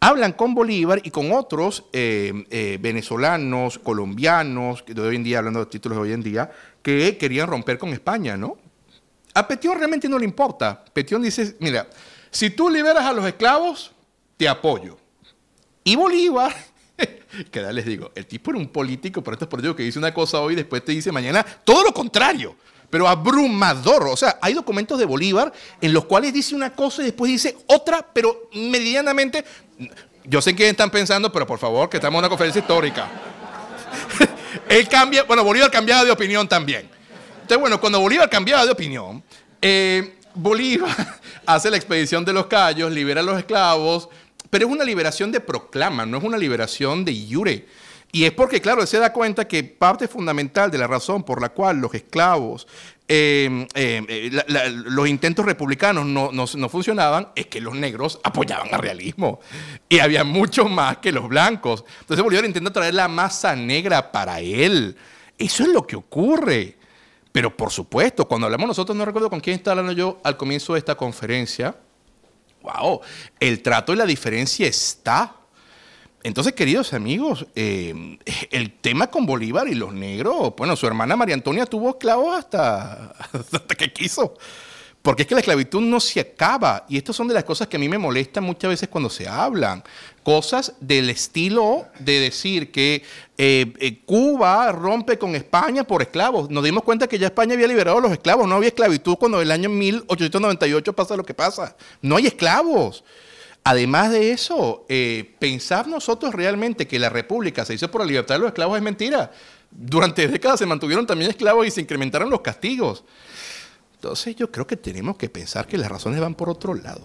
S1: hablan con Bolívar y con otros em, eh, venezolanos, colombianos, de hoy en día, hablando de títulos de hoy en día, que querían romper con España, ¿no? A Petión realmente no le importa. Petión dice, mira, si tú liberas a los esclavos, te apoyo. Y Bolívar, [LAUGHS] que ya les digo, el tipo era un político, pero esto es político que dice una cosa hoy, después te dice mañana todo lo contrario. Pero abrumador. O sea, hay documentos de Bolívar en los cuales dice una cosa y después dice otra, pero medianamente. Yo sé que están pensando, pero por favor, que estamos en una conferencia histórica. [LAUGHS] Él cambia, bueno, Bolívar cambiaba de opinión también. Entonces, bueno, cuando Bolívar cambiaba de opinión, eh, Bolívar [LAUGHS] hace la expedición de los callos, libera a los esclavos, pero es una liberación de proclama, no es una liberación de iure. Y es porque, claro, se da cuenta que parte fundamental de la razón por la cual los esclavos, em, em, eh, los intentos republicanos no, no, funcionaban, es que los negros apoyaban al realismo. Y había mucho más que los blancos. Entonces Bolívar intenta traer la masa negra para él. Eso es lo que ocurre. Pero por supuesto, cuando hablamos nosotros, no recuerdo con quién estaba hablando yo al comienzo de esta conferencia. ¡Wow! El trato y la diferencia está. Entonces, queridos amigos, eh, el tema con Bolívar y los negros, bueno, su hermana María Antonia tuvo esclavos hasta, [LAUGHS] hasta que quiso. Porque es que la esclavitud no se acaba. Y estas son de las cosas que a mí me molestan muchas veces cuando se hablan. Cosas del estilo de decir que eh, eh, Cuba rompe con España por esclavos. Nos dimos cuenta que ya España había liberado a los esclavos. No había esclavitud cuando en el año 1898 pasa lo que pasa. No hay esclavos. Además de eso, eh, pensar nosotros realmente que la República se hizo por la libertad de los esclavos es mentira. Durante décadas se mantuvieron también esclavos y se incrementaron los castigos. Entonces yo creo que tenemos que pensar que las razones van por otro lado.